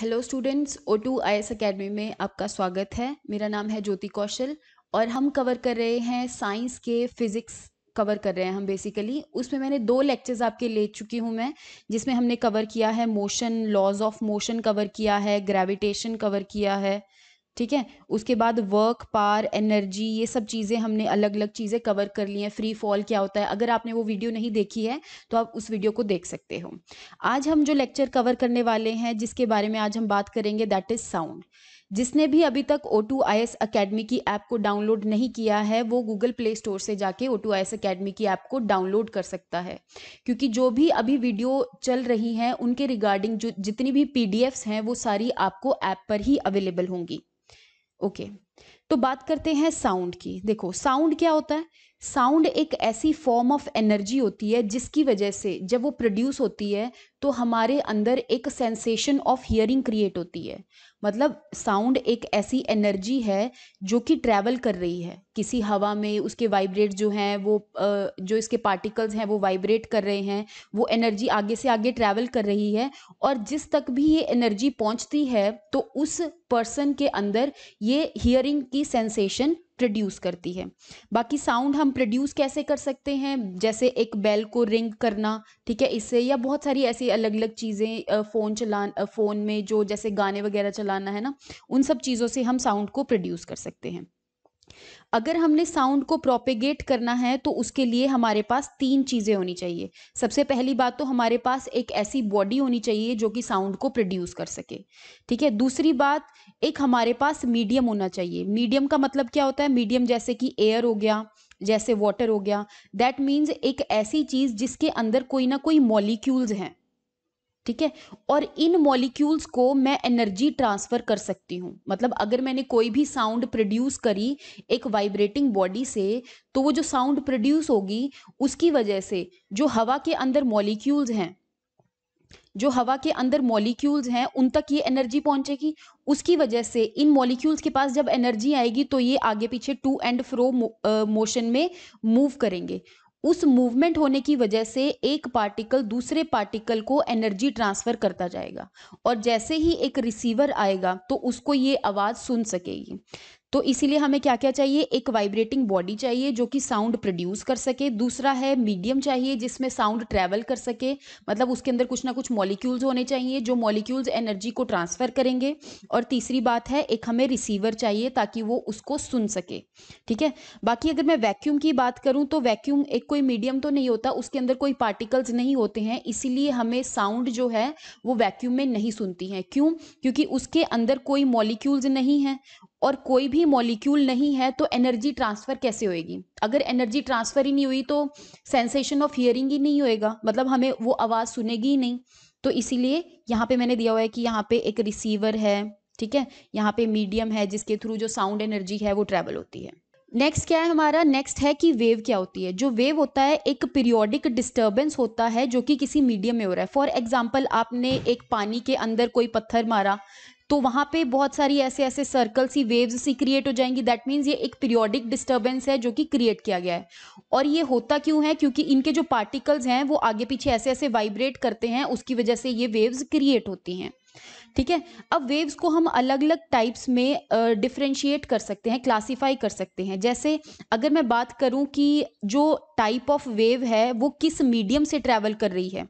Hello students O two I S academy में आपका स्वागत है मेरा नाम है ज्योति कौशल और हम कवर कर रहे हैं साइंस के फिजिक्स कवर कर रहे हैं हम बेसिकली उसमें मैंने दो लेक्चर्स आपके ले चुकी हूँ मैं जिसमें हमने कवर किया है motion laws of motion cover किया है ग्रेविटेशन कवर किया है ठीक है उसके बाद वर्क पार एनर्जी ये सब चीज़ें हमने अलग अलग चीज़ें कवर कर ली हैं फ्री फॉल क्या होता है अगर आपने वो वीडियो नहीं देखी है तो आप उस वीडियो को देख सकते हो आज हम जो लेक्चर कवर करने वाले हैं जिसके बारे में आज हम बात करेंगे दैट इज़ साउंड जिसने भी अभी तक O two I S academy की ऐप को डाउनलोड नहीं किया है वो गूगल प्ले स्टोर से जाके O two I S academy की ऐप को डाउनलोड कर सकता है क्योंकि जो भी अभी वीडियो चल रही हैं उनके रिगार्डिंग जो जितनी भी पी डी एफ्स हैं वो सारी आपको ऐप पर ही अवेलेबल होंगी ओके okay. तो बात करते हैं साउंड की देखो साउंड क्या होता है साउंड एक ऐसी फॉर्म ऑफ एनर्जी होती है जिसकी वजह से जब वो प्रोड्यूस होती है तो हमारे अंदर एक सेंसेशन ऑफ हियरिंग क्रिएट होती है मतलब साउंड एक ऐसी एनर्जी है जो कि ट्रैवल कर रही है किसी हवा में उसके वाइब्रेट जो हैं वो जो इसके पार्टिकल्स हैं वो वाइब्रेट कर रहे हैं वो एनर्जी आगे से आगे ट्रैवल कर रही है और जिस तक भी ये एनर्जी पहुंचती है तो उस पर्सन के अंदर ये हियरिंग की सेंसेशन प्रोड्यूस करती है बाकी साउंड हम प्रोड्यूस कैसे कर सकते हैं जैसे एक बेल को रिंग करना ठीक है इससे या बहुत सारी ऐसी अलग अलग चीज़ें फ़ोन चला फ़ोन में जो जैसे गाने वगैरह चलाना है ना उन सब चीज़ों से हम साउंड को प्रोड्यूस कर सकते हैं अगर हमने साउंड को प्रोपेगेट करना है तो उसके लिए हमारे पास तीन चीज़ें होनी चाहिए सबसे पहली बात तो हमारे पास एक ऐसी बॉडी होनी चाहिए जो कि साउंड को प्रोड्यूस कर सके ठीक है दूसरी बात एक हमारे पास मीडियम होना चाहिए मीडियम का मतलब क्या होता है मीडियम जैसे कि एयर हो गया जैसे वाटर हो गया दैट मीन्स एक ऐसी चीज़ जिसके अंदर कोई ना कोई मॉलिक्यूल्स हैं ठीक है और इन मॉलिक्यूल्स को मैं एनर्जी ट्रांसफर कर सकती हूँ मतलब अगर मैंने कोई भी साउंड प्रोड्यूस करी एक वाइब्रेटिंग बॉडी से तो वो जो साउंड प्रोड्यूस होगी उसकी वजह से जो हवा के अंदर मॉलिक्यूल्स हैं जो हवा के अंदर मॉलिक्यूल्स हैं उन तक ये एनर्जी पहुंचेगी उसकी वजह से इन मॉलिक्यूल्स के पास जब एनर्जी आएगी तो ये आगे पीछे टू एंड फ्रो मोशन में मूव करेंगे उस मूवमेंट होने की वजह से एक पार्टिकल दूसरे पार्टिकल को एनर्जी ट्रांसफर करता जाएगा और जैसे ही एक रिसीवर आएगा तो उसको ये आवाज़ सुन सकेगी तो इसीलिए हमें क्या क्या चाहिए एक वाइब्रेटिंग बॉडी चाहिए जो कि साउंड प्रोड्यूस कर सके दूसरा है मीडियम चाहिए जिसमें साउंड ट्रैवल कर सके मतलब उसके अंदर कुछ ना कुछ मॉलिक्यूल्स होने चाहिए जो मॉलिक्यूल्स एनर्जी को ट्रांसफ़र करेंगे और तीसरी बात है एक हमें रिसीवर चाहिए ताकि वो उसको सुन सके ठीक है बाकी अगर मैं वैक्यूम की बात करूँ तो वैक्यूम एक कोई मीडियम तो नहीं होता उसके अंदर कोई पार्टिकल्स नहीं होते हैं इसीलिए हमें साउंड जो है वो वैक्यूम में नहीं सुनती हैं क्यों क्योंकि उसके अंदर कोई मॉलिक्यूल्स नहीं है और कोई भी मॉलिक्यूल नहीं है तो एनर्जी ट्रांसफ़र कैसे होएगी अगर एनर्जी ट्रांसफ़र ही नहीं हुई तो सेंसेशन ऑफ हियरिंग ही नहीं होएगा मतलब हमें वो आवाज़ सुनेगी ही नहीं तो इसीलिए यहाँ पे मैंने दिया हुआ है कि यहाँ पे एक रिसीवर है ठीक है यहाँ पे मीडियम है जिसके थ्रू जो साउंड एनर्जी है वो ट्रेवल होती है नेक्स्ट क्या है हमारा नेक्स्ट है कि वेव क्या होती है जो वेव होता है एक पीरियोडिक डिस्टर्बेंस होता है जो कि किसी मीडियम में हो रहा है फॉर एग्जाम्पल आपने एक पानी के अंदर कोई पत्थर मारा तो वहाँ पे बहुत सारी ऐसे ऐसे सर्कल्स ही वेव्स सी क्रिएट हो जाएंगी दैट मीन्स ये एक पीरियोडिक डिस्टर्बेंस है जो कि क्रिएट किया गया है और ये होता क्यों है क्योंकि इनके जो पार्टिकल्स हैं वो आगे पीछे ऐसे ऐसे वाइब्रेट करते हैं उसकी वजह से ये वेव्स क्रिएट होती हैं ठीक है अब वेव्स को हम अलग अलग टाइप्स में डिफ्रेंशिएट uh, कर सकते हैं क्लासीफाई कर सकते हैं जैसे अगर मैं बात करूं कि जो टाइप ऑफ वेव है वो किस मीडियम से ट्रेवल कर रही है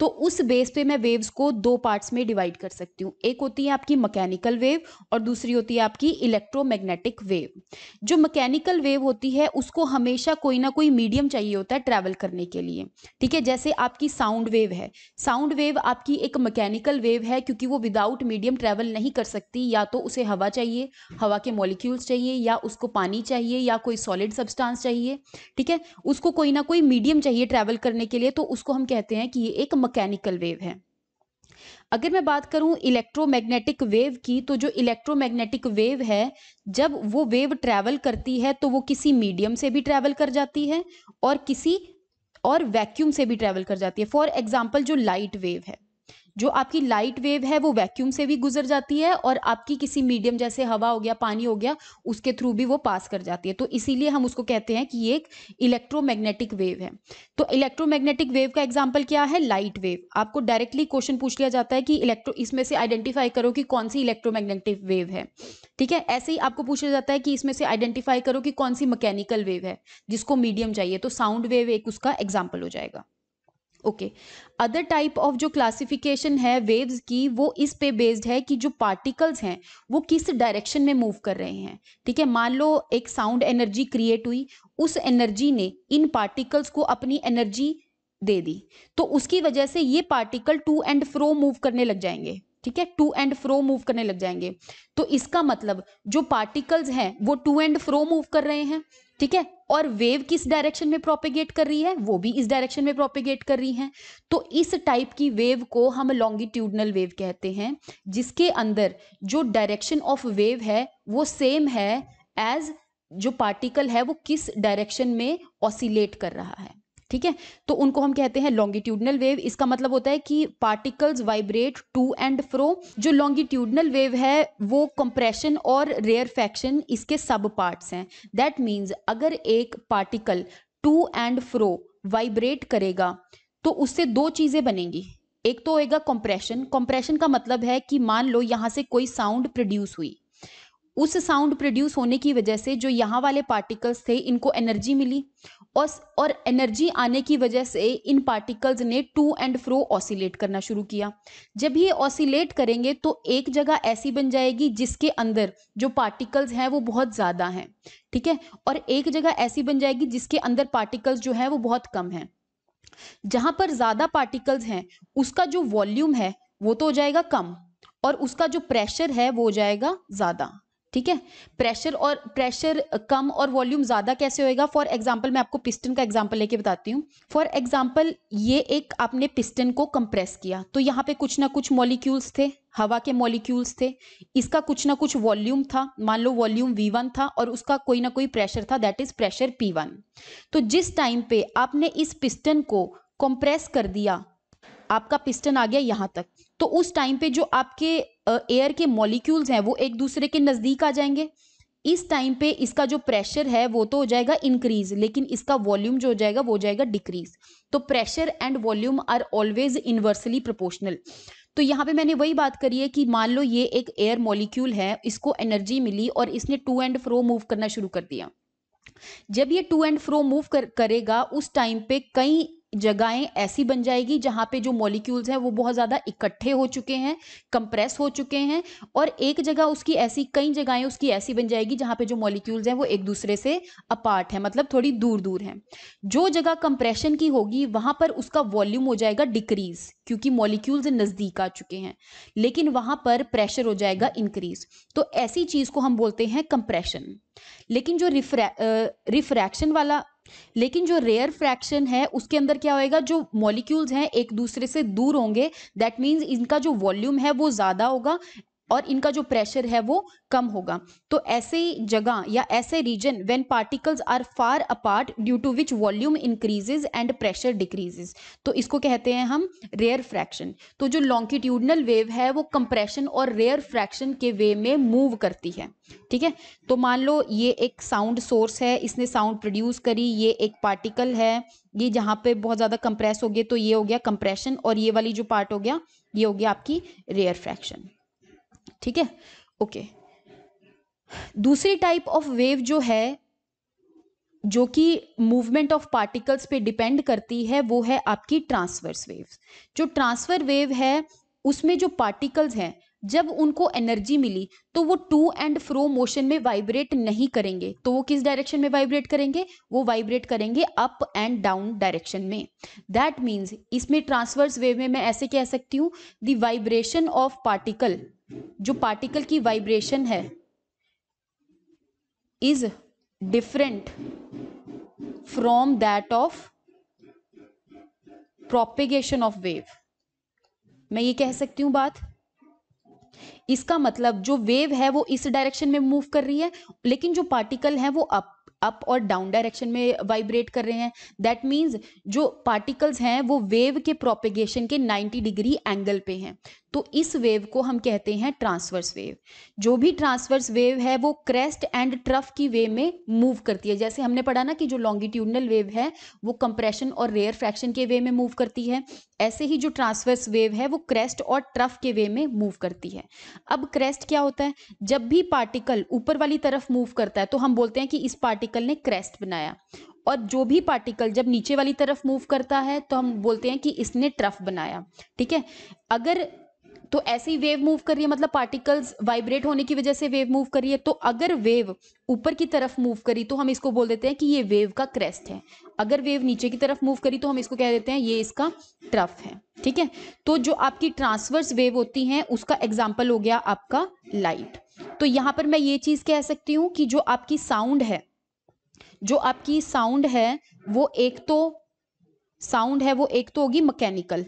तो उस बेस पे मैं वेव्स को दो पार्ट्स में डिवाइड कर सकती हूँ एक होती है आपकी मैकेनिकल वेव और दूसरी होती है आपकी इलेक्ट्रोमैग्नेटिक वेव जो मैकेनिकल वेव होती है उसको हमेशा कोई ना कोई मीडियम चाहिए होता है ट्रैवल करने के लिए ठीक है जैसे आपकी साउंड वेव है साउंड वेव आपकी एक मकैनिकल वेव है क्योंकि वो विदाउट मीडियम ट्रैवल नहीं कर सकती या तो उसे हवा चाहिए हवा के मॉलिक्यूल्स चाहिए या उसको पानी चाहिए या कोई सॉलिड सब्सटांस चाहिए ठीक है उसको कोई ना कोई मीडियम चाहिए ट्रैवल करने के लिए तो उसको हम कहते हैं कि ये एक मैकेनिकल वेव है अगर मैं बात करूं इलेक्ट्रोमैग्नेटिक वेव की तो जो इलेक्ट्रोमैग्नेटिक वेव है जब वो वेव ट्रैवल करती है तो वो किसी मीडियम से भी ट्रैवल कर जाती है और किसी और वैक्यूम से भी ट्रैवल कर जाती है फॉर एग्जाम्पल जो लाइट वेव है जो आपकी लाइट वेव है वो वैक्यूम से भी गुजर जाती है और आपकी किसी मीडियम जैसे हवा हो गया पानी हो गया उसके थ्रू भी वो पास कर जाती है तो इसीलिए हम उसको कहते हैं कि ये एक इलेक्ट्रोमैग्नेटिक वेव है तो इलेक्ट्रोमैग्नेटिक वेव का एग्जाम्पल क्या है लाइट वेव आपको डायरेक्टली क्वेश्चन पूछ लिया जाता है कि इलेक्ट्रो इसमें से आइडेंटिफाई करो कि कौन सी इलेक्ट्रोमैग्नेटिक वेव है ठीक है ऐसे ही आपको पूछा जाता है कि इसमें से आइडेंटिफाई करो कि कौन सी मकैनिकल वेव है जिसको मीडियम चाहिए तो साउंड वेव एक उसका एग्जाम्पल हो जाएगा ओके अदर टाइप ऑफ जो क्लासिफिकेशन है वेव्स की वो इस पे बेस्ड है कि जो पार्टिकल्स हैं वो किस डायरेक्शन में मूव कर रहे हैं ठीक है मान लो एक साउंड एनर्जी क्रिएट हुई उस एनर्जी ने इन पार्टिकल्स को अपनी एनर्जी दे दी तो उसकी वजह से ये particle to and fro move करने लग जाएंगे ठीक है टू एंड फ्रो मूव करने लग जाएंगे तो इसका मतलब जो पार्टिकल्स हैं वो टू एंड फ्रो मूव कर रहे हैं ठीक है और वेव किस डायरेक्शन में प्रोपेगेट कर रही है वो भी इस डायरेक्शन में प्रोपेगेट कर रही है तो इस टाइप की वेव को हम लॉन्गिट्यूडनल वेव कहते हैं जिसके अंदर जो डायरेक्शन ऑफ वेव है वो सेम है एज जो पार्टिकल है वो किस डायरेक्शन में ऑसिलेट कर रहा है ठीक है तो उनको हम कहते हैं लॉन्गिट्यूडनल वेव इसका मतलब होता है कि particles vibrate to and fro जो लॉन्गिट्यूडनल वेव है वो कंप्रेशन और फैक्शन इसके सब पार्ट्स हैं दैट मीन्स अगर एक particle to and fro vibrate करेगा तो उससे दो चीज़ें बनेंगी एक तो होएगा कंप्रेशन कंप्रेशन का मतलब है कि मान लो यहाँ से कोई साउंड प्रोड्यूस हुई उस साउंड प्रोड्यूस होने की वजह से जो यहाँ वाले पार्टिकल्स थे इनको एनर्जी मिली और एनर्जी आने की वजह से इन पार्टिकल्स ने टू एंड फ्रो ऑसिलेट करना शुरू किया जब ये ऑसिलेट करेंगे तो एक जगह ऐसी बन जाएगी जिसके अंदर जो पार्टिकल्स हैं वो बहुत ज़्यादा हैं ठीक है और एक जगह ऐसी बन जाएगी जिसके अंदर पार्टिकल्स जो है वो बहुत कम हैं जहां पर ज्यादा पार्टिकल्स हैं उसका जो वॉल्यूम है वो तो हो जाएगा कम और उसका जो प्रेशर है वो हो जाएगा ज्यादा ठीक है प्रेशर और प्रेशर कम और वॉल्यूम ज्यादा कैसे होएगा फॉर एग्जाम्पल मैं आपको पिस्टन का एग्जाम्पल लेके बताती हूँ फॉर एग्जाम्पल ये एक आपने पिस्टन को कंप्रेस किया तो यहाँ पे कुछ ना कुछ मॉलिक्यूल्स थे हवा के मॉलिक्यूल्स थे इसका कुछ ना कुछ वॉल्यूम था मान लो वॉल्यूम वन था और उसका कोई ना कोई प्रेशर था दैट इज प्रेशर वन तो जिस टाइम पे आपने इस पिस्टन को कंप्रेस कर दिया आपका पिस्टन आ गया यहाँ तक तो उस टाइम पे जो आपके एयर के मॉलिक्यूल्स हैं वो एक दूसरे के नज़दीक आ जाएंगे इस टाइम पे इसका जो प्रेशर है वो तो हो जाएगा इंक्रीज लेकिन इसका वॉल्यूम जो हो जाएगा वो हो जाएगा डिक्रीज तो pressure and volume are always inversely proportional तो यहाँ पे मैंने वही बात करी है कि मान लो ये एक एयर मॉलिक्यूल है इसको एनर्जी मिली और इसने टू एंड फ्रो मूव करना शुरू कर दिया जब ये टू एंड फ्रो मूव कर, करेगा उस टाइम पे कई जगहें ऐसी बन जाएगी जहाँ पे जो मॉलिक्यूल्स हैं वो बहुत ज़्यादा इकट्ठे हो चुके हैं कंप्रेस हो चुके हैं और एक जगह उसकी ऐसी कई जगहें उसकी ऐसी बन जाएगी जहाँ पे जो मॉलिक्यूल्स हैं वो एक दूसरे से अपार्ट हैं मतलब थोड़ी दूर दूर हैं जो जगह कंप्रेशन की होगी वहाँ पर उसका वॉल्यूम हो जाएगा डिक्रीज क्योंकि मॉलिक्यूल्स नज़दीक आ चुके हैं लेकिन वहाँ पर प्रेशर हो जाएगा इंक्रीज तो ऐसी चीज़ को हम बोलते हैं कंप्रेशन लेकिन जो रिफ्रैक्शन वाला लेकिन जो रेयर फ्रैक्शन है उसके अंदर क्या होएगा जो मॉलिक्यूल्स हैं एक दूसरे से दूर होंगे दैट मीन्स इनका जो वॉल्यूम है वो ज़्यादा होगा और इनका जो प्रेशर है वो कम होगा तो ऐसे जगह या ऐसे region when particles are far apart due to which volume increases and pressure decreases तो इसको कहते हैं हम रेयर फ्रैक्शन तो जो लॉन्गिट्यूडनल वेव है वो कंप्रेशन और रेयर फ्रैक्शन के वे में मूव करती है ठीक है तो मान लो ये एक साउंड सोर्स है इसने साउंड प्रोड्यूस करी ये एक पार्टिकल है ये जहाँ पे बहुत ज़्यादा कंप्रेस हो गए तो ये हो गया कंप्रेशन और ये वाली जो पार्ट हो गया ये हो गया आपकी रेयर फ्रैक्शन ठीक है ओके दूसरी टाइप ऑफ वेव जो है जो कि मूवमेंट ऑफ पार्टिकल्स पे डिपेंड करती है वो है आपकी ट्रांसवर्स वेव जो ट्रांसफर वेव है उसमें जो पार्टिकल्स हैं जब उनको एनर्जी मिली तो वो टू एंड फ्रो मोशन में वाइब्रेट नहीं करेंगे तो वो किस डायरेक्शन में वाइब्रेट करेंगे वो वाइब्रेट करेंगे अप एंड डाउन डायरेक्शन में दैट मीन्स इसमें ट्रांसवर्स वेव में मैं ऐसे कह सकती हूँ दी वाइब्रेशन ऑफ पार्टिकल जो पार्टिकल की वाइब्रेशन है is different from that of propagation of wave मैं ये कह सकती हूं बात इसका मतलब जो वेव है वो इस डायरेक्शन में मूव कर रही है लेकिन जो पार्टिकल है वो अप अप और डाउन डायरेक्शन में वाइब्रेट कर रहे हैं दैट मीन्स जो पार्टिकल्स हैं वो वेव के प्रोपेगेशन के 90 डिग्री एंगल पे हैं तो इस वेव को हम कहते हैं ट्रांसवर्स वेव जो भी ट्रांसवर्स वेव है वो क्रेस्ट एंड ट्रफ की वेव में मूव करती है जैसे हमने पढ़ा ना कि जो लॉन्गिट्यूडनल वेव है वो कंप्रेशन और रेयर फ्रैक्शन के वे में मूव करती है ऐसे ही जो ट्रांसवर्स वेव है वो क्रेस्ट और ट्रफ के वे में मूव करती है अब क्रेस्ट क्या होता है जब भी पार्टिकल ऊपर वाली तरफ मूव करता है तो हम बोलते हैं कि इस पार्टिकल पार्टिकल ने क्रेस्ट बनाया और जो भी पार्टिकल जब नीचे वाली तरफ मूव करता है तो हम बोलते हैं कि इसने ट्रफ बनाया ठीक है अगर तो ऐसे ही वेव मूव कर रही है मतलब पार्टिकल्स वाइब्रेट होने की वजह से वेव मूव कर रही है तो अगर वेव ऊपर की तरफ मूव करी तो हम इसको बोल देते हैं कि ये वेव का क्रेस्ट है अगर वेव नीचे की तरफ मूव करी तो हम इसको कह देते हैं ये इसका ट्रफ है ठीक है तो जो आपकी ट्रांसवर्स वेव होती हैं उसका एग्जाम्पल हो गया आपका लाइट तो यहाँ पर मैं ये चीज़ कह सकती हूँ कि जो आपकी साउंड है जो आपकी साउंड है वो एक तो साउंड है वो एक तो होगी मैकेनिकल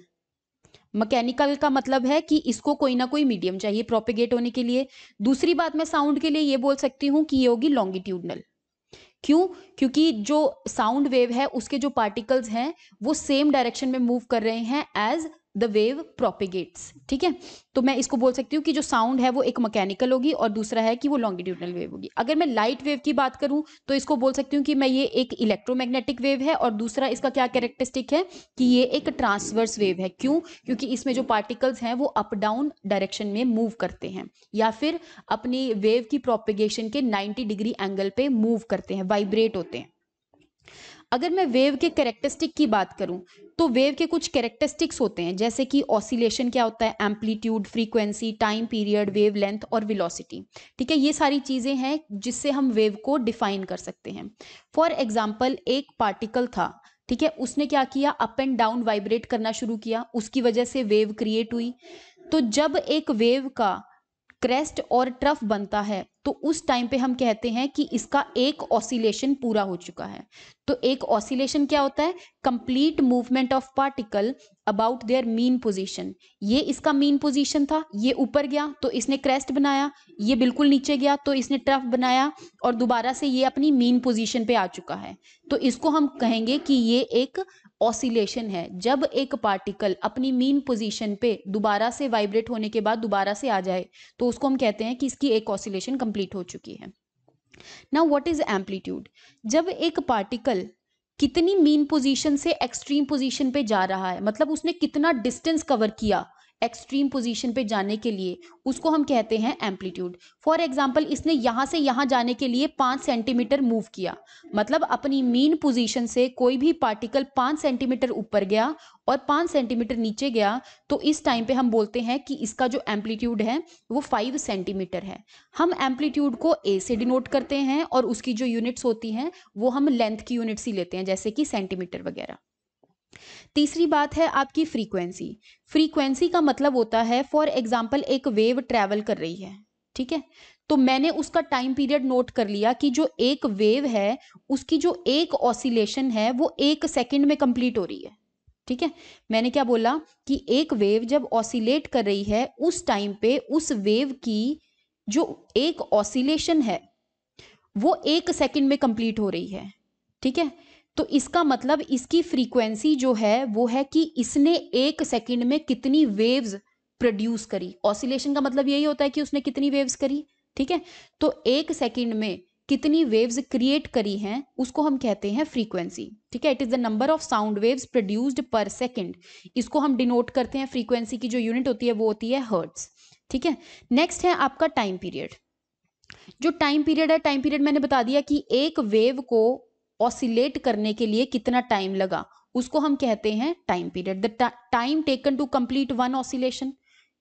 मैकेनिकल का मतलब है कि इसको कोई ना कोई मीडियम चाहिए प्रोपिगेट होने के लिए दूसरी बात मैं साउंड के लिए ये बोल सकती हूँ कि ये होगी लॉन्गिट्यूडनल क्यों क्योंकि जो साउंड वेव है उसके जो पार्टिकल्स हैं वो सेम डायरेक्शन में मूव कर रहे हैं एज द वेव प्रोपिगेट्स ठीक है तो मैं इसको बोल सकती हूँ कि जो साउंड है वो एक मैकेनिकल होगी और दूसरा है कि वो लॉन्गिट्यूडनल वेव होगी अगर मैं लाइट वेव की बात करूँ तो इसको बोल सकती हूँ कि मैं ये एक इलेक्ट्रोमैग्नेटिक वेव है और दूसरा इसका क्या कैरेक्टरिस्टिक है कि ये एक ट्रांसवर्स वेव है क्यों क्योंकि इसमें जो पार्टिकल्स हैं वो अप डाउन डायरेक्शन में मूव करते हैं या फिर अपनी वेव की प्रोपिगेशन के नाइन्टी डिग्री एंगल पे मूव करते हैं वाइब्रेट होते हैं अगर मैं वेव के करेक्टरिस्टिक की बात करूं तो वेव के कुछ कैरेक्टरिस्टिक्स होते हैं जैसे कि ऑसिलेशन क्या होता है amplitude frequency time period wavelength और विलोसिटी ठीक है ये सारी चीज़ें हैं जिससे हम वेव को डिफाइन कर सकते हैं फॉर एग्जाम्पल एक पार्टिकल था ठीक है उसने क्या किया अप एंड डाउन वाइब्रेट करना शुरू किया उसकी वजह से वेव क्रिएट हुई तो जब एक वेव का क्रेस्ट और ट्रफ बनता है तो उस टाइम पे हम कहते हैं कि इसका एक ऑसिलेशन पूरा हो चुका है तो एक ऑसिलेशन क्या होता है complete movement of particle about their mean position ये इसका मीन पोजीशन था ये ऊपर गया तो इसने क्रेस्ट बनाया ये बिल्कुल नीचे गया तो इसने ट्रफ बनाया और दोबारा से ये अपनी मीन पोजिशन पे आ चुका है तो इसको हम कहेंगे कि ये एक ऑसिलेशन है जब एक पार्टिकल अपनी मीन पोजीशन पे दोबारा से वाइब्रेट होने के बाद दोबारा से आ जाए तो उसको हम कहते हैं कि इसकी एक ऑसिलेशन कंप्लीट हो चुकी है नाउ व्हाट इज एम्पलीट्यूड जब एक पार्टिकल कितनी मीन पोजीशन से एक्सट्रीम पोजीशन पे जा रहा है मतलब उसने कितना डिस्टेंस कवर किया एक्सट्रीम पोजीशन पे जाने के लिए उसको हम कहते हैं एम्पलीट्यूड फॉर एग्जाम्पल इसने यहाँ से यहाँ जाने के लिए पाँच सेंटीमीटर मूव किया मतलब अपनी मीन पोजीशन से कोई भी पार्टिकल पाँच सेंटीमीटर ऊपर गया और पाँच सेंटीमीटर नीचे गया तो इस टाइम पे हम बोलते हैं कि इसका जो एम्पलीट्यूड है वो फाइव सेंटीमीटर है हम एम्पलीट्यूड को ए से डिनोट करते हैं और उसकी जो यूनिट्स होती हैं वो हम लेंथ की यूनिट्स ही लेते हैं जैसे कि सेंटीमीटर वगैरह तीसरी बात है आपकी फ्रीक्वेंसी फ्रीक्वेंसी का मतलब होता है फॉर एग्जाम्पल एक वेव ट्रेवल कर रही है ठीक है तो मैंने उसका टाइम पीरियड नोट कर लिया कि जो एक वेव है उसकी जो एक ऑसिलेशन है वो एक सेकेंड में कंप्लीट हो रही है ठीक है मैंने क्या बोला कि एक वेव जब ऑसिलेट कर रही है उस टाइम पे उस वेव की जो एक ऑसिलेशन है वो एक सेकंड में कंप्लीट हो रही है ठीक है तो इसका मतलब इसकी फ्रीक्वेंसी जो है वो है कि इसने एक सेकंड में कितनी वेव्स प्रोड्यूस करी ऑसिलेशन का मतलब यही होता है कि उसने कितनी वेव्स करी ठीक है तो एक सेकंड में कितनी वेव्स क्रिएट करी हैं उसको हम कहते हैं फ्रीक्वेंसी ठीक है it is the number of sound waves produced per second इसको हम डिनोट करते हैं फ्रीक्वेंसी की जो यूनिट होती है वो होती है हर्ट्स ठीक है नेक्स्ट है आपका टाइम पीरियड जो टाइम पीरियड है टाइम पीरियड मैंने बता दिया कि एक वेव को ऑसिलेट करने के लिए कितना टाइम लगा उसको हम कहते हैं time period the time taken to complete one oscillation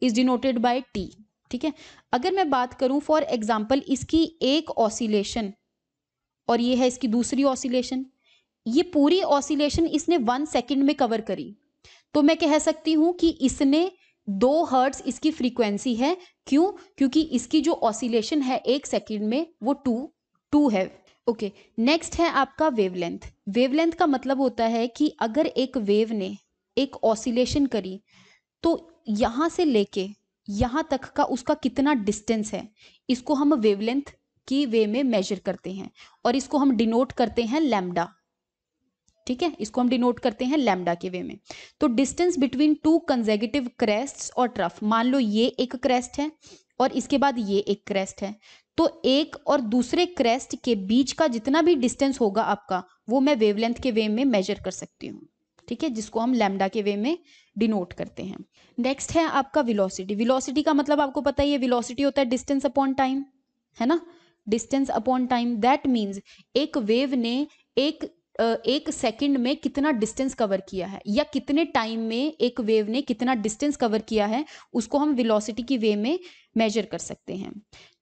is denoted by T ठीक है अगर मैं बात करूं फॉर एग्जांपल इसकी एक ऑसिलेशन और ये है इसकी दूसरी ऑसिलेशन ये पूरी ऑसिलेशन इसने वन सेकेंड में कवर करी तो मैं कह सकती हूं कि इसने दो हर्ट्स इसकी फ्रीक्वेंसी है क्यों क्योंकि इसकी जो ऑसिलेशन है एक सेकेंड में वो टू टू है ओके okay, नेक्स्ट है आपका वेवलेंथ वेवलेंथ का मतलब होता है कि अगर एक वेव ने एक ऑसिलेशन करी तो यहां से लेके यहां तक का उसका कितना डिस्टेंस है इसको हम वेवलेंथ की वे में मेजर करते हैं और इसको हम डिनोट करते हैं लैमडा ठीक है इसको हम डिनोट करते हैं लैम्डा के वे में तो distance between two consecutive crest और ट्रफ मान लो ये एक क्रेस्ट है और इसके बाद ये एक क्रेस्ट है तो एक और दूसरे क्रेस्ट के बीच का जितना भी डिस्टेंस होगा आपका वो मैं वेवलेंथ के वे में मेजर कर सकती हूँ ठीक है जिसको हम लैमडा के वे में डिनोट करते हैं नेक्स्ट है आपका विलोसिटी विलोसिटी का मतलब आपको पता ही है विलोसिटी होता है डिस्टेंस अपॉन टाइम है ना distance upon time that means एक वेव ने एक एक सेकंड में कितना डिस्टेंस कवर किया है या कितने टाइम में एक वेव ने कितना डिस्टेंस कवर किया है उसको हम वेलोसिटी की वे में मेजर कर सकते हैं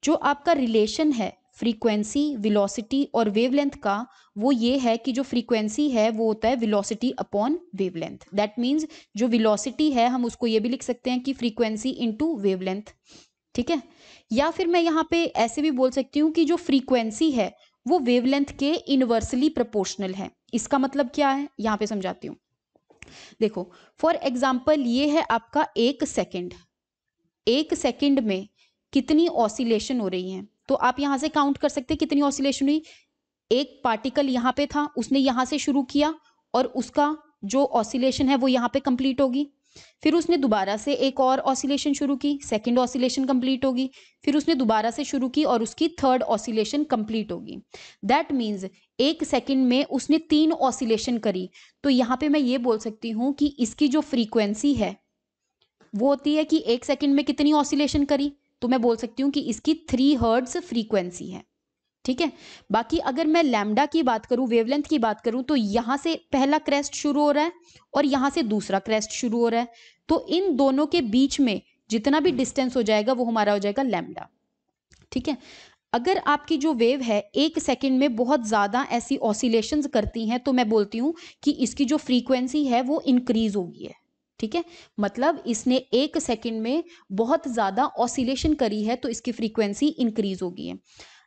जो आपका रिलेशन है फ्रीक्वेंसी विलोसिटी और वेवलेंथ का वो ये है कि जो फ्रीक्वेंसी है वो होता है velocity upon wavelength that means जो विलोसिटी है हम उसको ये भी लिख सकते हैं कि फ्रीक्वेंसी इनटू वेवलेंथ ठीक है या फिर मैं यहाँ पे ऐसे भी बोल सकती हूँ कि जो फ्रीक्वेंसी है वो वेवलेंथ के इनवर्सली प्रपोर्शनल है इसका मतलब क्या है यहाँ पे समझाती हूँ देखो फॉर एग्जाम्पल ये है आपका एक सेकेंड एक सेकेंड में कितनी ऑसिलेशन हो रही है तो आप यहाँ से काउंट कर सकते हैं कितनी ऑसिलेशन हुई एक पार्टिकल यहाँ पे था उसने यहाँ से शुरू किया और उसका जो ऑसिलेशन है वो यहाँ पे कंप्लीट होगी फिर उसने दोबारा से एक और ऑसिलेशन शुरू की सेकंड ऑसिलेशन कंप्लीट होगी फिर उसने दोबारा से शुरू की और उसकी थर्ड ऑसिलेशन कंप्लीट होगी दैट मीन्स एक सेकंड में उसने तीन ऑसिलेशन करी तो यहाँ पे मैं ये बोल सकती हूँ कि इसकी जो फ्रीक्वेंसी है वो होती है कि एक सेकंड में कितनी ऑसिलेशन करी तो मैं बोल सकती हूँ कि इसकी थ्री हर्ड्स फ्रीक्वेंसी है ठीक है बाकी अगर मैं लैमडा की बात करूं वेवलेंथ की बात करूं तो यहां से पहला क्रेस्ट शुरू हो रहा है और यहां से दूसरा क्रेस्ट शुरू हो रहा है तो इन दोनों के बीच में जितना भी डिस्टेंस हो जाएगा वो हमारा हो जाएगा लैमडा ठीक है अगर आपकी जो वेव है एक सेकंड में बहुत ज़्यादा ऐसी ऑसिलेशंस करती हैं तो मैं बोलती हूँ कि इसकी जो फ्रीक्वेंसी है वो इंक्रीज होगी है ठीक है मतलब इसने एक सेकंड में बहुत ज़्यादा ऑसिलेशन करी है तो इसकी फ्रीक्वेंसी इंक्रीज होगी है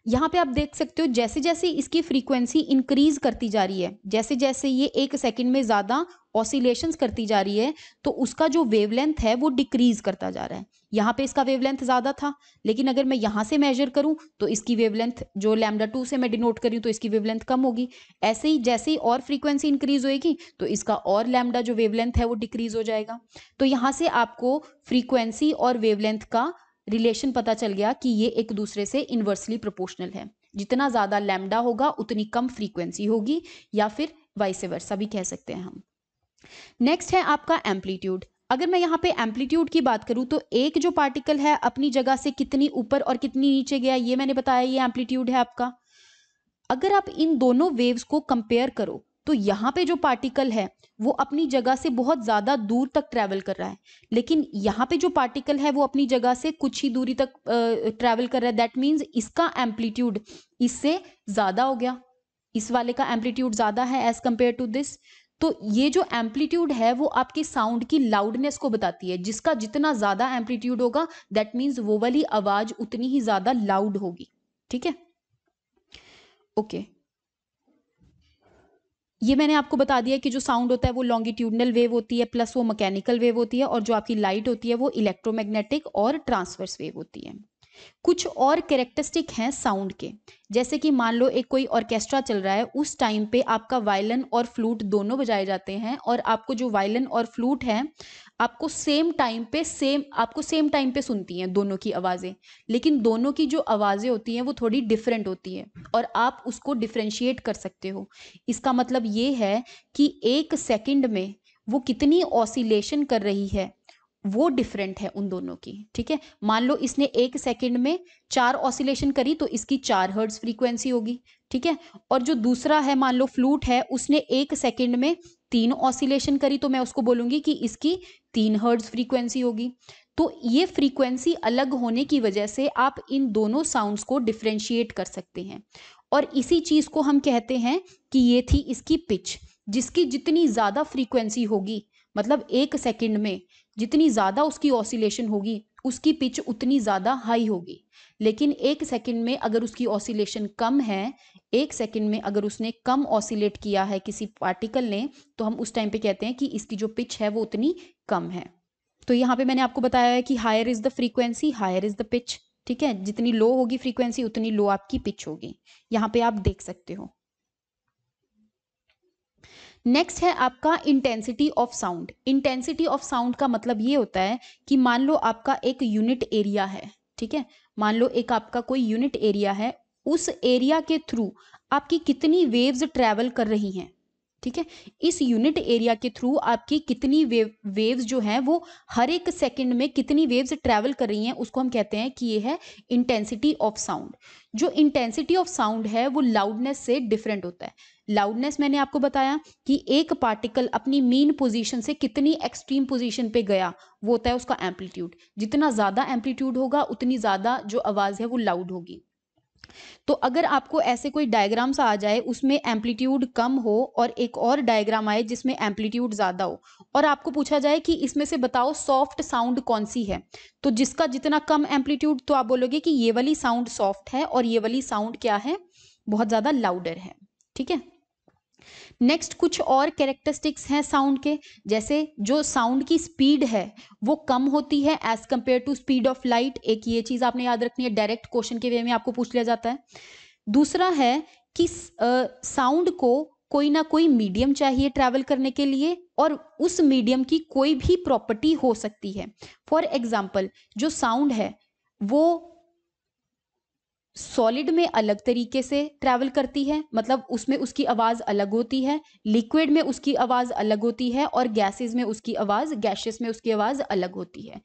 यहाँ पे आप देख सकते हो जैसे जैसे इसकी फ्रीक्वेंसी इंक्रीज करती जा रही है जैसे जैसे ये एक सेकंड में ज़्यादा ऑसिलेशन करती जा रही है तो उसका जो वेवलेंथ है वो डिक्रीज करता जा रहा है यहाँ पे इसका वेवलेंथ ज़्यादा था लेकिन अगर मैं यहाँ से मेजर करूँ तो इसकी वेवलेंथ जो लैमडा टू से मैं डिनोट करी तो इसकी वेवलेंथ कम होगी ऐसे ही जैसे ही और फ्रीक्वेंसी इंक्रीज होएगी तो इसका और लैमडा जो वेवलेंथ है वो डिक्रीज हो जाएगा तो यहाँ से आपको फ्रीक्वेंसी और वेवलेंथ का रिलेशन पता चल गया कि ये एक दूसरे से इन्वर्सली प्रोपोर्शनल है जितना ज़्यादा लैमडा होगा उतनी कम फ्रीक्वेंसी होगी या फिर वाइस वर्सा भी कह सकते हैं हम नेक्स्ट है आपका एम्पलीट्यूड अगर मैं यहाँ पे एम्पलीट्यूड की बात करूँ तो एक जो पार्टिकल है अपनी जगह से कितनी ऊपर और कितनी नीचे गया ये मैंने बताया ये एम्पलीट्यूड है आपका अगर आप इन दोनों वेव्स को कंपेयर करो तो यहाँ पे जो पार्टिकल है वो अपनी जगह से बहुत ज़्यादा दूर तक ट्रैवल कर रहा है लेकिन यहाँ पे जो पार्टिकल है वो अपनी जगह से कुछ ही दूरी तक ट्रैवल कर रहा है दैट मीन्स इसका एम्पलीट्यूड इससे ज़्यादा हो गया इस वाले का एम्पलीट्यूड ज़्यादा है एज़ कम्पेयर टू दिस तो ये जो एम्पलीट्यूड है वो आपके साउंड की लाउडनेस को बताती है जिसका जितना ज़्यादा एम्पलीट्यूड होगा दैट मीन्स वो वाली आवाज़ उतनी ही ज़्यादा लाउड होगी ठीक है ओके okay. ये मैंने आपको बता दिया कि जो साउंड होता है वो लॉन्गिट्यूडनल वेव होती है प्लस वो मैकेनिकल वेव होती है और जो आपकी लाइट होती है वो इलेक्ट्रोमैग्नेटिक और ट्रांसवर्स वेव होती है कुछ और कैरेक्टरिस्टिक हैं साउंड के जैसे कि मान लो एक कोई ऑर्केस्ट्रा चल रहा है उस टाइम पे आपका वायलन और फ्लूट दोनों बजाए जाते हैं और आपको जो वायलन और फ्लूट है आपको सेम टाइम पे सेम आपको सेम टाइम पे सुनती हैं दोनों की आवाज़ें लेकिन दोनों की जो आवाज़ें होती हैं वो थोड़ी डिफरेंट होती हैं और आप उसको डिफ्रेंशिएट कर सकते हो इसका मतलब ये है कि एक सेकंड में वो कितनी ऑसिलेशन कर रही है वो डिफरेंट है उन दोनों की ठीक है मान लो इसने एक सेकंड में चार ऑसिलेशन करी तो इसकी चार हर्ट्स फ्रीक्वेंसी होगी ठीक है और जो दूसरा है मान लो फ्लूट है उसने एक सेकंड में तीन ऑसिलेशन करी तो मैं उसको बोलूँगी कि इसकी तीन हर्ड्स फ्रीक्वेंसी होगी तो ये फ्रीक्वेंसी अलग होने की वजह से आप इन दोनों साउंड्स को डिफ्रेंशिएट कर सकते हैं और इसी चीज़ को हम कहते हैं कि ये थी इसकी पिच जिसकी जितनी ज़्यादा फ्रीक्वेंसी होगी मतलब एक सेकेंड में जितनी ज़्यादा उसकी ऑसिलेशन होगी उसकी पिच उतनी ज़्यादा हाई होगी लेकिन एक सेकंड में अगर उसकी ऑसिलेशन कम है एक सेकंड में अगर उसने कम ऑसिलेट किया है किसी पार्टिकल ने तो हम उस टाइम पे कहते हैं कि इसकी जो पिच है वो उतनी कम है तो यहाँ पे मैंने आपको बताया है कि higher is the frequency higher is the pitch ठीक है जितनी लो होगी फ्रीक्वेंसी उतनी लो आपकी पिच होगी यहाँ पे आप देख सकते हो नेक्स्ट है आपका intensity of sound intensity of sound का मतलब ये होता है कि मान लो आपका एक यूनिट एरिया है ठीक है मान लो एक आपका कोई यूनिट एरिया है उस एरिया के थ्रू आपकी कितनी वेव्स ट्रैवल कर रही हैं ठीक है इस यूनिट एरिया के थ्रू आपकी कितनी वेव वेव्स जो हैं वो हर एक सेकंड में कितनी वेव्स ट्रैवल कर रही हैं उसको हम कहते हैं कि ये है इंटेंसिटी ऑफ साउंड जो इंटेंसिटी ऑफ साउंड है वो लाउडनेस से डिफरेंट होता है लाउडनेस मैंने आपको बताया कि एक पार्टिकल अपनी मेन पोजीशन से कितनी एक्सट्रीम पोजीशन पे गया वो होता है उसका एम्पलीट्यूड जितना ज़्यादा एम्पलीट्यूड होगा उतनी ज़्यादा जो आवाज़ है वो लाउड होगी तो अगर आपको ऐसे कोई डायग्राम्स आ जाए उसमें एम्पलीट्यूड कम हो और एक और डायग्राम आए जिसमें एम्पलीट्यूड ज़्यादा हो और आपको पूछा जाए कि इसमें से बताओ सॉफ्ट साउंड कौन सी है तो जिसका जितना कम एम्पलीट्यूड तो आप बोलोगे कि ये वाली साउंड सॉफ्ट है और ये वाली साउंड क्या है बहुत ज़्यादा लाउडर है ठीक है नेक्स्ट कुछ और कैरेक्टरिस्टिक्स हैं साउंड के जैसे जो साउंड की स्पीड है वो कम होती है as compare to speed of light एक ये चीज़ आपने याद रखनी है डायरेक्ट क्वेश्चन के वे में आपको पूछ लिया जाता है दूसरा है कि साउंड uh, को कोई ना कोई मीडियम चाहिए ट्रैवल करने के लिए और उस मीडियम की कोई भी प्रॉपर्टी हो सकती है फॉर एग्जाम्पल जो साउंड है वो सॉलिड में अलग तरीके से ट्रैवल करती है मतलब उसमें उसकी आवाज़ अलग होती है लिक्विड में उसकी आवाज़ अलग होती है और गैसेस में उसकी आवाज़ गैसेस में उसकी आवाज़ अलग होती है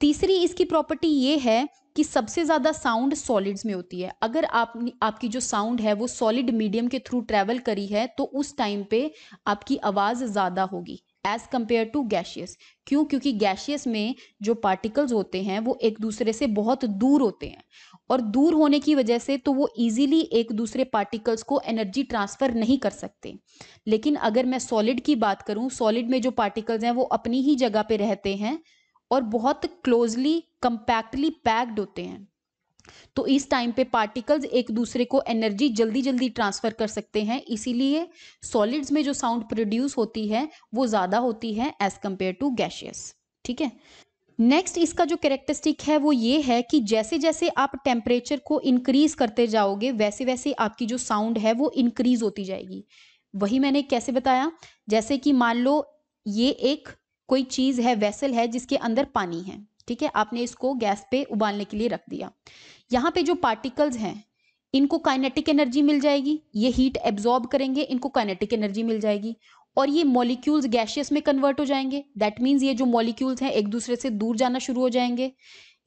तीसरी इसकी प्रॉपर्टी ये है कि सबसे ज़्यादा साउंड सॉलिड्स में होती है अगर आप आपकी जो साउंड है वो सॉलिड मीडियम के थ्रू ट्रैवल करी है तो उस टाइम पे आपकी आवाज़ ज़्यादा होगी एज कंपेयर टू गैशियस क्यों क्योंकि गैशियस में जो पार्टिकल्स होते हैं वो एक दूसरे से बहुत दूर होते हैं और दूर होने की वजह से तो वो इजीली एक दूसरे पार्टिकल्स को एनर्जी ट्रांसफ़र नहीं कर सकते लेकिन अगर मैं सॉलिड की बात करूं सॉलिड में जो पार्टिकल्स हैं वो अपनी ही जगह पे रहते हैं और बहुत क्लोजली कंपैक्टली पैक्ड होते हैं तो इस टाइम पे पार्टिकल्स एक दूसरे को एनर्जी जल्दी जल्दी ट्रांसफ़र कर सकते हैं इसीलिए सॉलिड्स में जो साउंड प्रोड्यूस होती है वो ज़्यादा होती है एज़ कंपेयर टू गैशियस ठीक है नेक्स्ट इसका जो कैरेक्टरिस्टिक है वो ये है कि जैसे जैसे आप टेम्परेचर को इंक्रीज करते जाओगे वैसे वैसे आपकी जो साउंड है वो इंक्रीज होती जाएगी वही मैंने कैसे बताया जैसे कि मान लो ये एक कोई चीज़ है वेसल है जिसके अंदर पानी है ठीक है आपने इसको गैस पे उबालने के लिए रख दिया यहाँ पे जो पार्टिकल्स हैं इनको काइनेटिक एनर्जी मिल जाएगी ये हीट एब्जॉर्ब करेंगे इनको काइनेटिक एनर्जी मिल जाएगी और ये मॉलिक्यूल्स गैशियस में कन्वर्ट हो जाएंगे दैट मीन्स ये जो मॉलिक्यूल्स हैं एक दूसरे से दूर जाना शुरू हो जाएंगे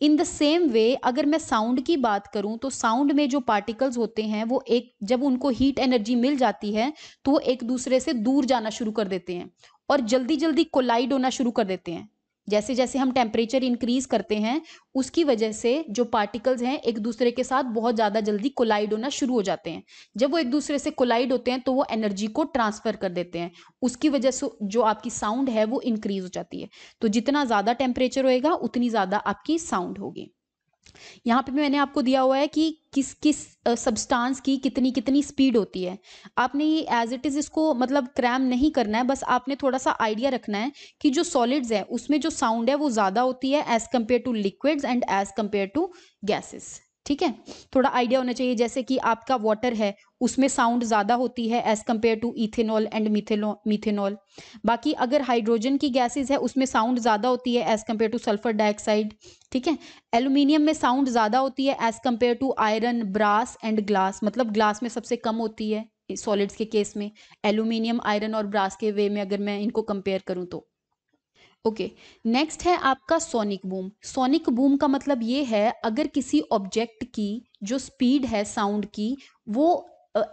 इन द सेम वे अगर मैं साउंड की बात करूं तो साउंड में जो पार्टिकल्स होते हैं वो एक जब उनको हीट एनर्जी मिल जाती है तो वो एक दूसरे से दूर जाना शुरू कर देते हैं और जल्दी जल्दी कोलाइड होना शुरू कर देते हैं जैसे जैसे हम टेम्परेचर इंक्रीज करते हैं उसकी वजह से जो पार्टिकल्स हैं एक दूसरे के साथ बहुत ज़्यादा जल्दी कोलाइड होना शुरू हो जाते हैं जब वो एक दूसरे से कोलाइड होते हैं तो वो एनर्जी को ट्रांसफ़र कर देते हैं उसकी वजह से जो आपकी साउंड है वो इंक्रीज हो जाती है तो जितना ज़्यादा टेम्परेचर होएगा उतनी ज़्यादा आपकी साउंड होगी यहाँ पे मैंने आपको दिया हुआ है कि किस किस सब्सटेंस की कितनी कितनी स्पीड होती है आपने ये एज इट इज़ इसको मतलब क्रैम नहीं करना है बस आपने थोड़ा सा आइडिया रखना है कि जो सॉलिड्स है उसमें जो साउंड है वो ज़्यादा होती है as compare to liquids and as compare to gases ठीक है थोड़ा आइडिया होना चाहिए जैसे कि आपका वाटर है उसमें साउंड ज़्यादा होती है as compare to ethanol and methano methanol बाकी अगर हाइड्रोजन की गैसेज है उसमें साउंड ज़्यादा होती है as compare to sulphur dioxide ठीक है एल्यूमिनियम में साउंड ज़्यादा होती है as compare to iron brass and glass मतलब ग्लास में सबसे कम होती है सॉलिड्स के केस में एल्यूमिनियम आयरन और ब्रास के वे में अगर मैं इनको कंपेयर करूँ तो ओके नेक्स्ट है आपका सोनिक बूम सोनिक बूम का मतलब ये है अगर किसी ऑब्जेक्ट की जो स्पीड है साउंड की वो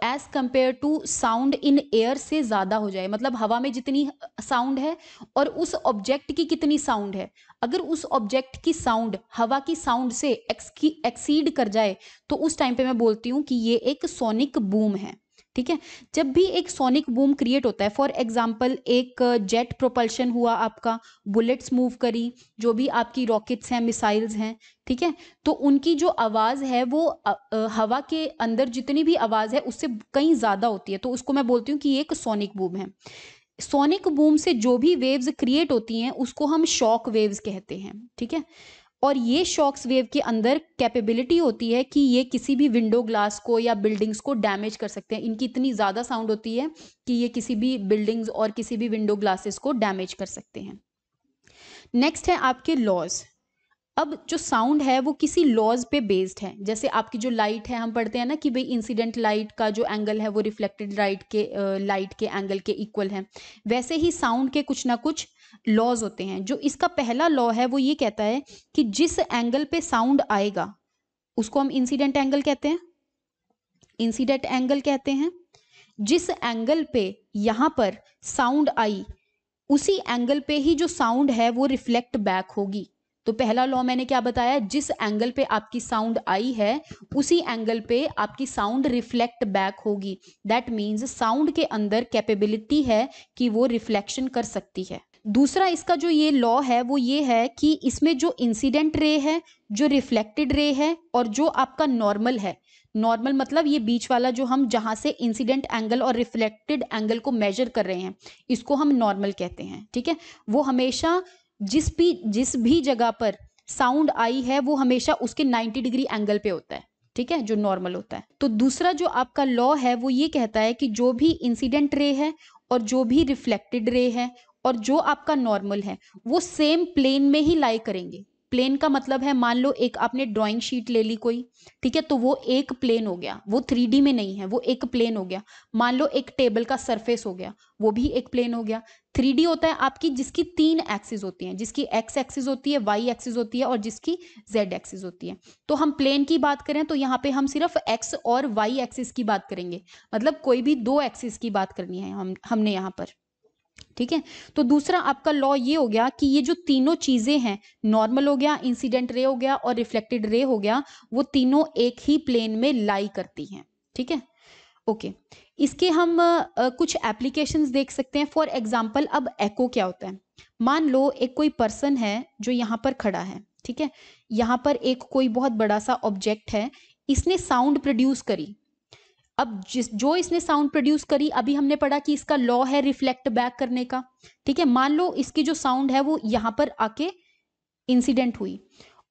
as compare to sound in air से ज़्यादा हो जाए मतलब हवा में जितनी साउंड है और उस ऑब्जेक्ट की कितनी साउंड है अगर उस ऑब्जेक्ट की साउंड हवा की साउंड से एक्सीड कर जाए तो उस टाइम पे मैं बोलती हूँ कि ये एक सोनिक बूम है ठीक है जब भी एक सोनिक बूम क्रिएट होता है फॉर एग्जाम्पल एक जेट uh, प्रोपल्शन हुआ आपका बुलेट्स मूव करी जो भी आपकी रॉकेट्स हैं मिसाइल्स हैं ठीक है तो उनकी जो आवाज़ है वो हवा के अंदर जितनी भी आवाज़ है उससे कहीं ज़्यादा होती है तो उसको मैं बोलती हूँ कि ये एक सोनिक बूम है सोनिक बूम से जो भी वेव्स क्रिएट होती हैं उसको हम शॉक वेव्स कहते हैं ठीक है और ये शॉक्स वेव के अंदर कैपेबिलिटी होती है कि ये किसी भी विंडो ग्लास को या बिल्डिंग्स को डैमेज कर सकते हैं इनकी इतनी ज़्यादा साउंड होती है कि ये किसी भी बिल्डिंग्स और किसी भी विंडो ग्लासेस को डैमेज कर सकते हैं नेक्स्ट है आपके लॉज अब जो साउंड है वो किसी लॉज पे बेस्ड है जैसे आपकी जो लाइट है हम पढ़ते हैं ना कि भाई इंसिडेंट लाइट का जो एंगल है वो रिफ्लेक्टेड लाइट के लाइट के एंगल के इक्वल है वैसे ही साउंड के कुछ ना कुछ लॉज होते हैं जो इसका पहला लॉ है वो ये कहता है कि जिस एंगल पे साउंड आएगा उसको हम इंसिडेंट एंगल कहते हैं इंसिडेंट एंगल कहते हैं जिस एंगल पे यहां पर साउंड आई उसी एंगल पे ही जो साउंड है वो रिफ्लेक्ट बैक होगी तो पहला लॉ मैंने क्या बताया जिस एंगल पे आपकी साउंड आई है उसी एंगल पे आपकी साउंड रिफ्लेक्ट बैक होगी दैट मीन्स साउंड के अंदर कैपेबिलिटी है कि वो रिफ्लेक्शन कर सकती है दूसरा इसका जो ये लॉ है वो ये है कि इसमें जो इंसिडेंट रे है जो रिफ्लेक्टेड रे है और जो आपका नॉर्मल है नॉर्मल मतलब ये बीच वाला जो हम जहाँ से इंसिडेंट एंगल और रिफ्लेक्टेड एंगल को मेजर कर रहे हैं इसको हम नॉर्मल कहते हैं ठीक है वो हमेशा जिस भी जिस भी जगह पर साउंड आई है वो हमेशा उसके 90 डिग्री एंगल पे होता है ठीक है जो नॉर्मल होता है तो दूसरा जो आपका लॉ है वो ये कहता है कि जो भी इंसिडेंट रे है और जो भी रिफ्लेक्टेड रे है और जो आपका नॉर्मल है वो सेम प्लेन में ही लाई करेंगे प्लेन का मतलब है मान लो एक आपने ड्राइंग शीट ले ली कोई ठीक है तो वो एक प्लेन हो गया वो थ्री में नहीं है वो एक प्लेन हो गया मान लो एक टेबल का सरफेस हो गया वो भी एक प्लेन हो गया थ्री होता है आपकी जिसकी तीन एक्सिस होती हैं जिसकी एक्स एक्सिस होती है वाई एक्सिस होती है और जिसकी जेड एक्सिस होती है तो हम प्लेन की बात करें तो यहाँ पे हम सिर्फ एक्स और वाई एक्सिस की बात करेंगे मतलब कोई भी दो एक्सिस की बात करनी है हम हमने यहाँ पर ठीक है तो दूसरा आपका लॉ ये हो गया कि ये जो तीनों चीजें हैं नॉर्मल हो गया इंसिडेंट रे हो गया और रिफ्लेक्टेड रे हो गया वो तीनों एक ही प्लेन में लाई करती हैं ठीक है ओके इसके हम आ, कुछ एप्लीकेशंस देख सकते हैं फॉर एग्जांपल अब एको क्या होता है मान लो एक कोई पर्सन है जो यहां पर खड़ा है ठीक है यहाँ पर एक कोई बहुत बड़ा सा ऑब्जेक्ट है इसने साउंड प्रोड्यूस करी अब जिस जो इसने साउंड प्रोड्यूस करी अभी हमने पढ़ा कि इसका लॉ है रिफ्लेक्ट बैक करने का ठीक है मान लो इसकी जो साउंड है वो यहां पर आके इंसिडेंट हुई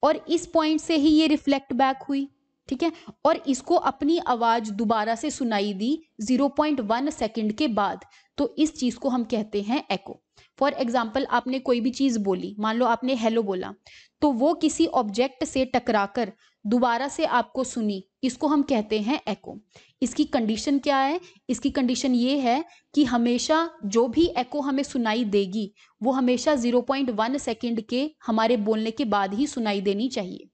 और इस पॉइंट से ही ये रिफ्लेक्ट बैक हुई ठीक है और इसको अपनी आवाज दोबारा से सुनाई दी 0.1 सेकेंड के बाद तो इस चीज को हम कहते हैं एको फॉर एग्जाम्पल आपने कोई भी चीज बोली मान लो आपने हेलो बोला तो वो किसी ऑब्जेक्ट से टकराकर दोबारा से आपको सुनी इसको हम कहते हैं एको इसकी कंडीशन क्या है इसकी कंडीशन ये है कि हमेशा जो भी एको हमें सुनाई देगी वो हमेशा 0.1 सेकेंड के हमारे बोलने के बाद ही सुनाई देनी चाहिए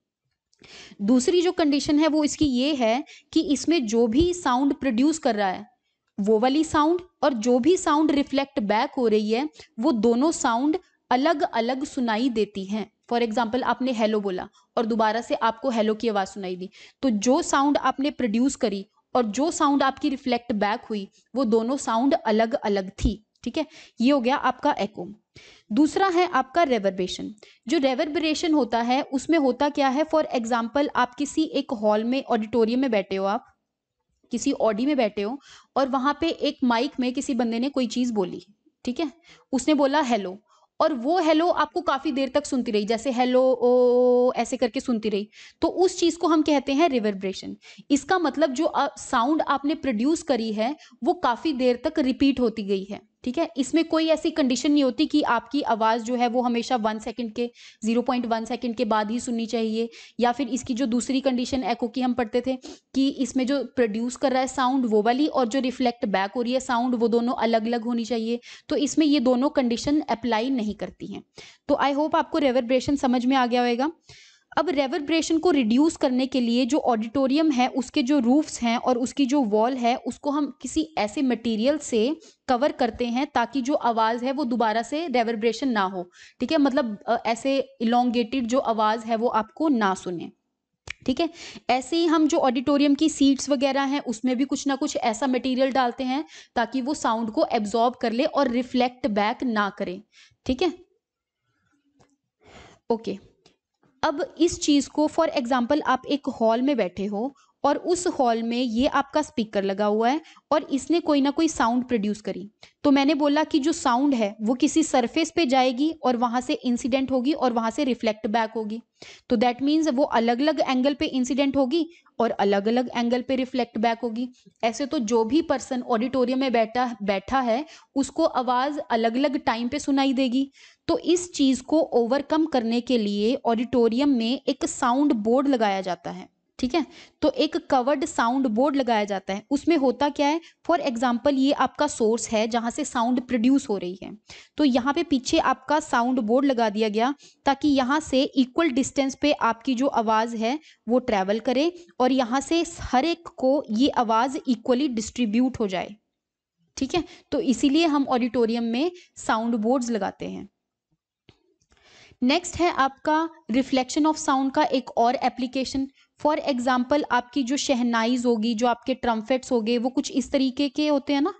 दूसरी जो कंडीशन है वो इसकी ये है कि इसमें जो भी साउंड प्रोड्यूस कर रहा है वो वाली साउंड और जो भी साउंड रिफ्लेक्ट बैक हो रही है वो दोनों साउंड अलग अलग सुनाई देती हैं फॉर एग्जाम्पल आपने हेलो बोला और दोबारा से आपको हेलो की आवाज़ सुनाई दी तो जो साउंड आपने प्रोड्यूस करी और जो साउंड आपकी रिफ्लेक्ट बैक हुई वो दोनों साउंड अलग अलग थी ठीक है ये हो गया आपका एको दूसरा है आपका रेवरबेशन जो रेवरबरेशन होता है उसमें होता क्या है फॉर एग्जाम्पल आप किसी एक हॉल में ऑडिटोरियम में बैठे हो आप किसी ऑडी में बैठे हो और वहां पे एक माइक में किसी बंदे ने कोई चीज बोली ठीक है उसने बोला हेलो और वो हेलो आपको काफ़ी देर तक सुनती रही जैसे हेलो ओ ऐसे करके सुनती रही तो उस चीज़ को हम कहते हैं रिवर्ब्रेशन इसका मतलब जो साउंड आपने प्रोड्यूस करी है वो काफ़ी देर तक रिपीट होती गई है ठीक है इसमें कोई ऐसी कंडीशन नहीं होती कि आपकी आवाज़ जो है वो हमेशा वन सेकेंड के जीरो पॉइंट वन सेकेंड के बाद ही सुननी चाहिए या फिर इसकी जो दूसरी कंडीशन एको की हम पढ़ते थे कि इसमें जो प्रोड्यूस कर रहा है साउंड वो वाली और जो रिफ्लेक्ट बैक हो रही है साउंड वो दोनों अलग अलग होनी चाहिए तो इसमें ये दोनों कंडीशन अप्लाई नहीं करती हैं तो आई होप आपको रेवरब्रेशन समझ में आ गया होगा अब रेवरब्रेशन को रिड्यूस करने के लिए जो ऑडिटोरियम है उसके जो रूफ्स हैं और उसकी जो वॉल है उसको हम किसी ऐसे मटेरियल से कवर करते हैं ताकि जो आवाज़ है वो दोबारा से रेवरब्रेशन ना हो ठीक है मतलब ऐसे इलोंगेटेड जो आवाज़ है वो आपको ना सुने ठीक है ऐसे ही हम जो ऑडिटोरियम की सीट्स वगैरह हैं उसमें भी कुछ ना कुछ ऐसा मटेरियल डालते हैं ताकि वो साउंड को एब्जॉर्ब कर ले और रिफ्लेक्ट बैक ना करें ठीक है ओके अब इस चीज़ को फॉर एग्ज़ाम्पल आप एक हॉल में बैठे हो और उस हॉल में ये आपका स्पीकर लगा हुआ है और इसने कोई ना कोई साउंड प्रोड्यूस करी तो मैंने बोला कि जो साउंड है वो किसी सरफेस पे जाएगी और वहां से इंसिडेंट होगी और वहां से रिफ्लेक्ट बैक होगी तो दैट मीन्स वो अलग अलग एंगल पे इंसिडेंट होगी और अलग अलग एंगल पे रिफ्लेक्ट बैक होगी ऐसे तो जो भी पर्सन ऑडिटोरियम में बैठा बैठा है उसको आवाज़ अलग अलग टाइम पे सुनाई देगी तो इस चीज़ को ओवरकम करने के लिए ऑडिटोरियम में एक साउंड बोर्ड लगाया जाता है ठीक है तो एक कवर्ड साउंड बोर्ड लगाया जाता है उसमें होता क्या है फॉर एग्जाम्पल ये आपका सोर्स है जहां से साउंड प्रोड्यूस हो रही है तो यहाँ पे पीछे आपका साउंड बोर्ड लगा दिया गया ताकि यहाँ से इक्वल डिस्टेंस पे आपकी जो आवाज़ है वो ट्रेवल करे और यहाँ से हर एक को ये आवाज़ इक्वली डिस्ट्रीब्यूट हो जाए ठीक है तो इसीलिए हम ऑडिटोरियम में साउंड बोर्ड्स लगाते हैं नेक्स्ट है आपका रिफ्लेक्शन ऑफ साउंड का एक और एप्लीकेशन फॉर एग्जाम्पल आपकी जो शहनाइज होगी जो आपके ट्रम्फेट्स हो गए वो कुछ इस तरीके के होते हैं ना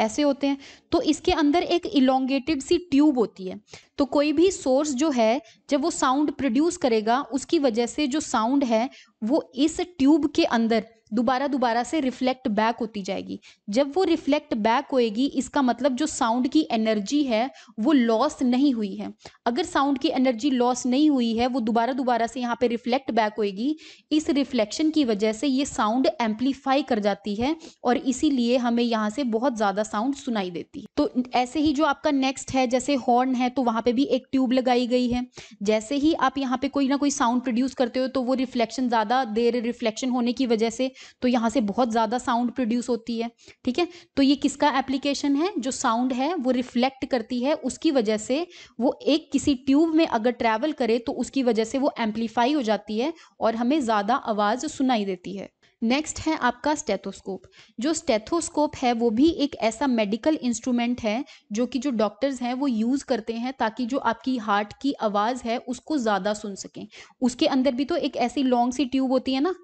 ऐसे होते हैं तो इसके अंदर एक इलोंगेटेड सी ट्यूब होती है तो कोई भी सोर्स जो है जब वो साउंड प्रोड्यूस करेगा उसकी वजह से जो साउंड है वो इस ट्यूब के अंदर दोबारा दोबारा से रिफ्लेक्ट बैक होती जाएगी जब वो रिफ्लेक्ट बैक होएगी इसका मतलब जो साउंड की एनर्जी है वो लॉस नहीं हुई है अगर साउंड की एनर्जी लॉस नहीं हुई है वो दोबारा दोबारा से यहाँ पे रिफ्लेक्ट बैक होएगी इस रिफ्लेक्शन की वजह से ये साउंड एम्पलीफाई कर जाती है और इसीलिए हमें यहाँ से बहुत ज़्यादा साउंड सुनाई देती है तो ऐसे ही जो आपका नेक्स्ट है जैसे हॉर्न है तो वहाँ पर भी एक ट्यूब लगाई गई है जैसे ही आप यहाँ पे कोई ना कोई साउंड प्रोड्यूस करते हो तो वो रिफ्लेक्शन ज़्यादा देर रिफ्लेक्शन होने की वजह से तो यहाँ से बहुत ज़्यादा साउंड प्रोड्यूस होती है ठीक है तो ये किसका एप्लीकेशन है जो साउंड है वो रिफ्लेक्ट करती है उसकी वजह से वो एक किसी ट्यूब में अगर ट्रैवल करे तो उसकी वजह से वो एम्पलीफाई हो जाती है और हमें ज़्यादा आवाज़ सुनाई देती है नेक्स्ट है आपका स्टेथोस्कोप जो स्टेथोस्कोप है वो भी एक ऐसा मेडिकल इंस्ट्रूमेंट है जो कि जो डॉक्टर्स हैं वो यूज़ करते हैं ताकि जो आपकी हार्ट की आवाज़ है उसको ज़्यादा सुन सकें उसके अंदर भी तो एक ऐसी लॉन्ग सी ट्यूब होती है ना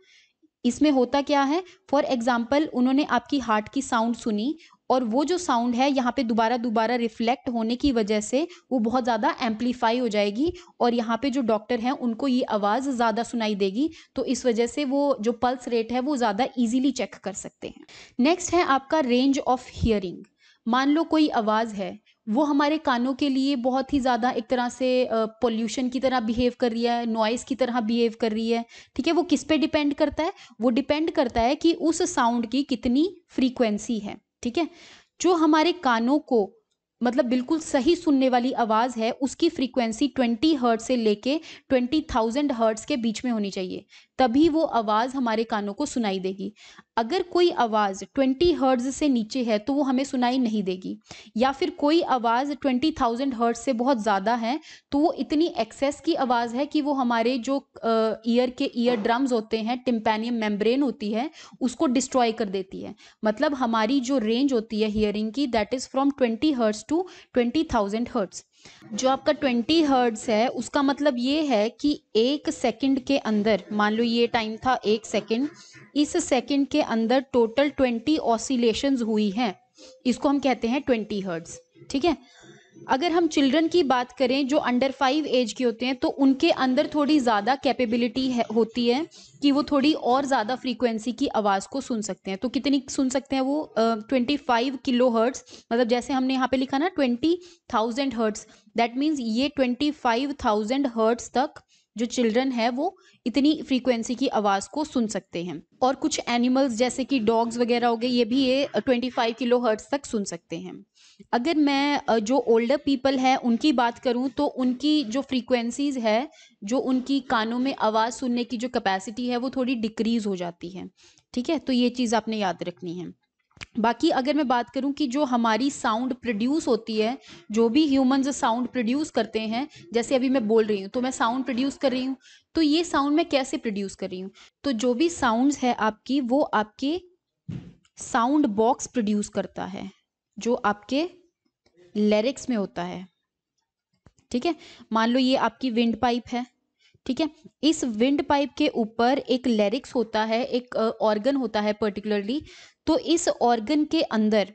इसमें होता क्या है फॉर एग्जाम्पल उन्होंने आपकी हार्ट की साउंड सुनी और वो जो साउंड है यहाँ पे दोबारा दोबारा रिफ्लेक्ट होने की वजह से वो बहुत ज़्यादा एम्पलीफाई हो जाएगी और यहाँ पे जो डॉक्टर हैं उनको ये आवाज़ ज़्यादा सुनाई देगी तो इस वजह से वो जो पल्स रेट है वो ज़्यादा इजीली चेक कर सकते हैं नेक्स्ट है आपका रेंज ऑफ हियरिंग मान लो कोई आवाज़ है वो हमारे कानों के लिए बहुत ही ज़्यादा एक तरह से पोल्यूशन की तरह बिहेव कर रही है नॉइस की तरह बिहेव कर रही है ठीक है वो किस पे डिपेंड करता है वो डिपेंड करता है कि उस साउंड की कितनी फ्रीक्वेंसी है ठीक है जो हमारे कानों को मतलब बिल्कुल सही सुनने वाली आवाज़ है उसकी फ्रीक्वेंसी 20 हर्ट से लेके 20,000 हर्ट्स के बीच में होनी चाहिए तभी वो आवाज़ हमारे कानों को सुनाई देगी अगर कोई आवाज़ 20 हर्ट्ज़ से नीचे है तो वो हमें सुनाई नहीं देगी या फिर कोई आवाज़ 20,000 हर्ट्ज़ से बहुत ज़्यादा है तो वो इतनी एक्सेस की आवाज़ है कि वो हमारे जो ईयर के ईयर ड्रम्स होते हैं टिम्पेनियम मेम्ब्रेन होती है उसको डिस्ट्रॉय कर देती है मतलब हमारी जो रेंज होती है हियरिंग की that is from twenty hertz to twenty thousand hertz जो आपका 20 हर्ड्स है उसका मतलब ये है कि एक सेकंड के अंदर मान लो ये टाइम था एक सेकंड इस सेकंड के अंदर टोटल 20 ऑसिलेशंस हुई हैं इसको हम कहते हैं 20 हर्ड्स ठीक है अगर हम चिल्ड्रन की बात करें जो अंडर फाइव एज के होते हैं तो उनके अंदर थोड़ी ज़्यादा कैपेबिलिटी है होती है कि वो थोड़ी और ज़्यादा फ्रीक्वेंसी की आवाज़ को सुन सकते हैं तो कितनी सुन सकते हैं वो ट्वेंटी फाइव किलो हर्ट्स मतलब जैसे हमने यहाँ पे लिखा ना twenty thousand hertz that means ये ट्वेंटी फाइव थाउजेंड हर्ट्स तक जो चिल्ड्रन है वो इतनी फ्रीक्वेंसी की आवाज़ को सुन सकते हैं और कुछ एनिमल्स जैसे कि डॉग्स वगैरह हो गए ये भी ये 25 किलो हर्ट्स तक सुन सकते हैं अगर मैं जो ओल्डर पीपल है उनकी बात करूं तो उनकी जो फ्रीक्वेंसीज़ है जो उनकी कानों में आवाज़ सुनने की जो कैपेसिटी है वो थोड़ी डिक्रीज़ हो जाती है ठीक है तो ये चीज़ आपने याद रखनी है बाकी अगर मैं बात करूं कि जो हमारी साउंड प्रोड्यूस होती है जो भी ह्यूमंस साउंड प्रोड्यूस करते हैं जैसे अभी मैं बोल रही हूं तो मैं साउंड प्रोड्यूस कर रही हूं तो ये साउंड मैं कैसे प्रोड्यूस कर रही हूं तो जो भी साउंड्स है आपकी वो आपके साउंड बॉक्स प्रोड्यूस करता है जो आपके लिरिक्स में होता है ठीक है मान लो ये आपकी विंड पाइप है ठीक है इस विंड पाइप के ऊपर एक लिरिक्स होता है एक ऑर्गन होता है पर्टिकुलरली तो इस ऑर्गन के अंदर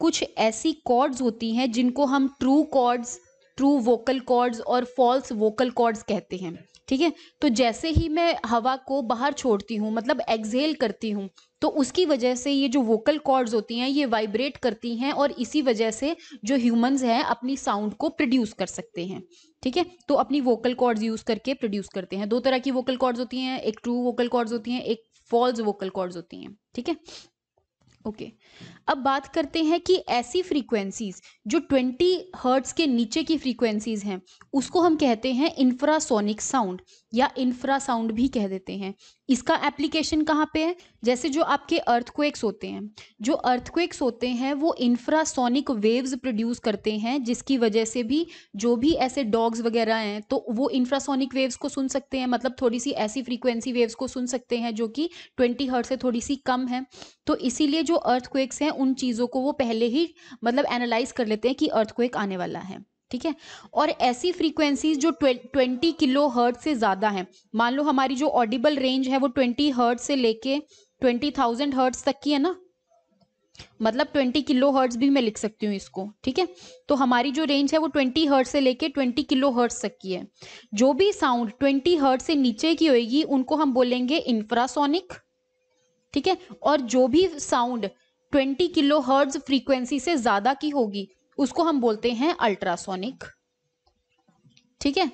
कुछ ऐसी कॉर्ड्स होती हैं जिनको हम true cords true vocal cords और फॉल्स वोकल कॉर्ड्स कहते हैं ठीक है तो जैसे ही मैं हवा को बाहर छोड़ती हूँ मतलब एक्सहेल करती हूँ तो उसकी वजह से ये जो वोकल कॉर्ड्स होती हैं ये वाइब्रेट करती हैं और इसी वजह से जो ह्यूमंस हैं अपनी साउंड को प्रोड्यूस कर सकते हैं ठीक है तो अपनी वोकल कॉर्ड्स यूज़ करके प्रोड्यूस करते हैं दो तरह की वोकल कॉर्ड्स होती हैं एक ट्रू वोकल कॉर्ड्स होती हैं एक फॉल्स वोकल कॉर्ड्स होती हैं ठीक है ओके okay. अब बात करते हैं कि ऐसी फ्रीक्वेंसीज जो 20 हर्ट्स के नीचे की फ्रीक्वेंसीज हैं उसको हम कहते हैं इंफ्रासोनिक साउंड या इंफ्रासाउंड भी कह देते हैं इसका एप्लीकेशन कहाँ पे है जैसे जो आपके अर्थक्वेक्स होते हैं जो अर्थक्वेक्स होते हैं वो इंफ्रासोनिक वेव्स प्रोड्यूस करते हैं जिसकी वजह से भी जो भी ऐसे डॉग्स वगैरह हैं तो वो इंफ्रासोनिक वेव्स को सुन सकते हैं मतलब थोड़ी सी ऐसी फ्रीक्वेंसी वेव्स को सुन सकते हैं जो कि ट्वेंटी हर्ट से थोड़ी सी कम है तो इसीलिए जो अर्थक्वेक्स हैं उन चीज़ों को वो पहले ही मतलब एनालाइज कर लेते हैं कि अर्थक्वेक आने वाला है ठीक है और ऐसी फ्रीक्वेंसीज जो ट्वेंटी किलो हर्ट से ज़्यादा हैं मान लो हमारी जो ऑडिबल रेंज है वो ट्वेंटी हर्ट से लेके ट्वेंटी थाउजेंड हर्ट्स तक की है ना मतलब 20 किलो हर्ट्स भी मैं लिख सकती हूँ इसको ठीक है तो हमारी जो रेंज है वो 20 हर्ट से लेके 20 किलो हर्ट्स तक की है जो भी साउंड 20 हर्ट से नीचे की होगी उनको हम बोलेंगे इंफ्रासोनिक ठीक है और जो भी साउंड 20 किलो हर्ट्स फ्रीक्वेंसी से ज़्यादा की होगी उसको हम बोलते हैं अल्ट्रासोनिक ठीक है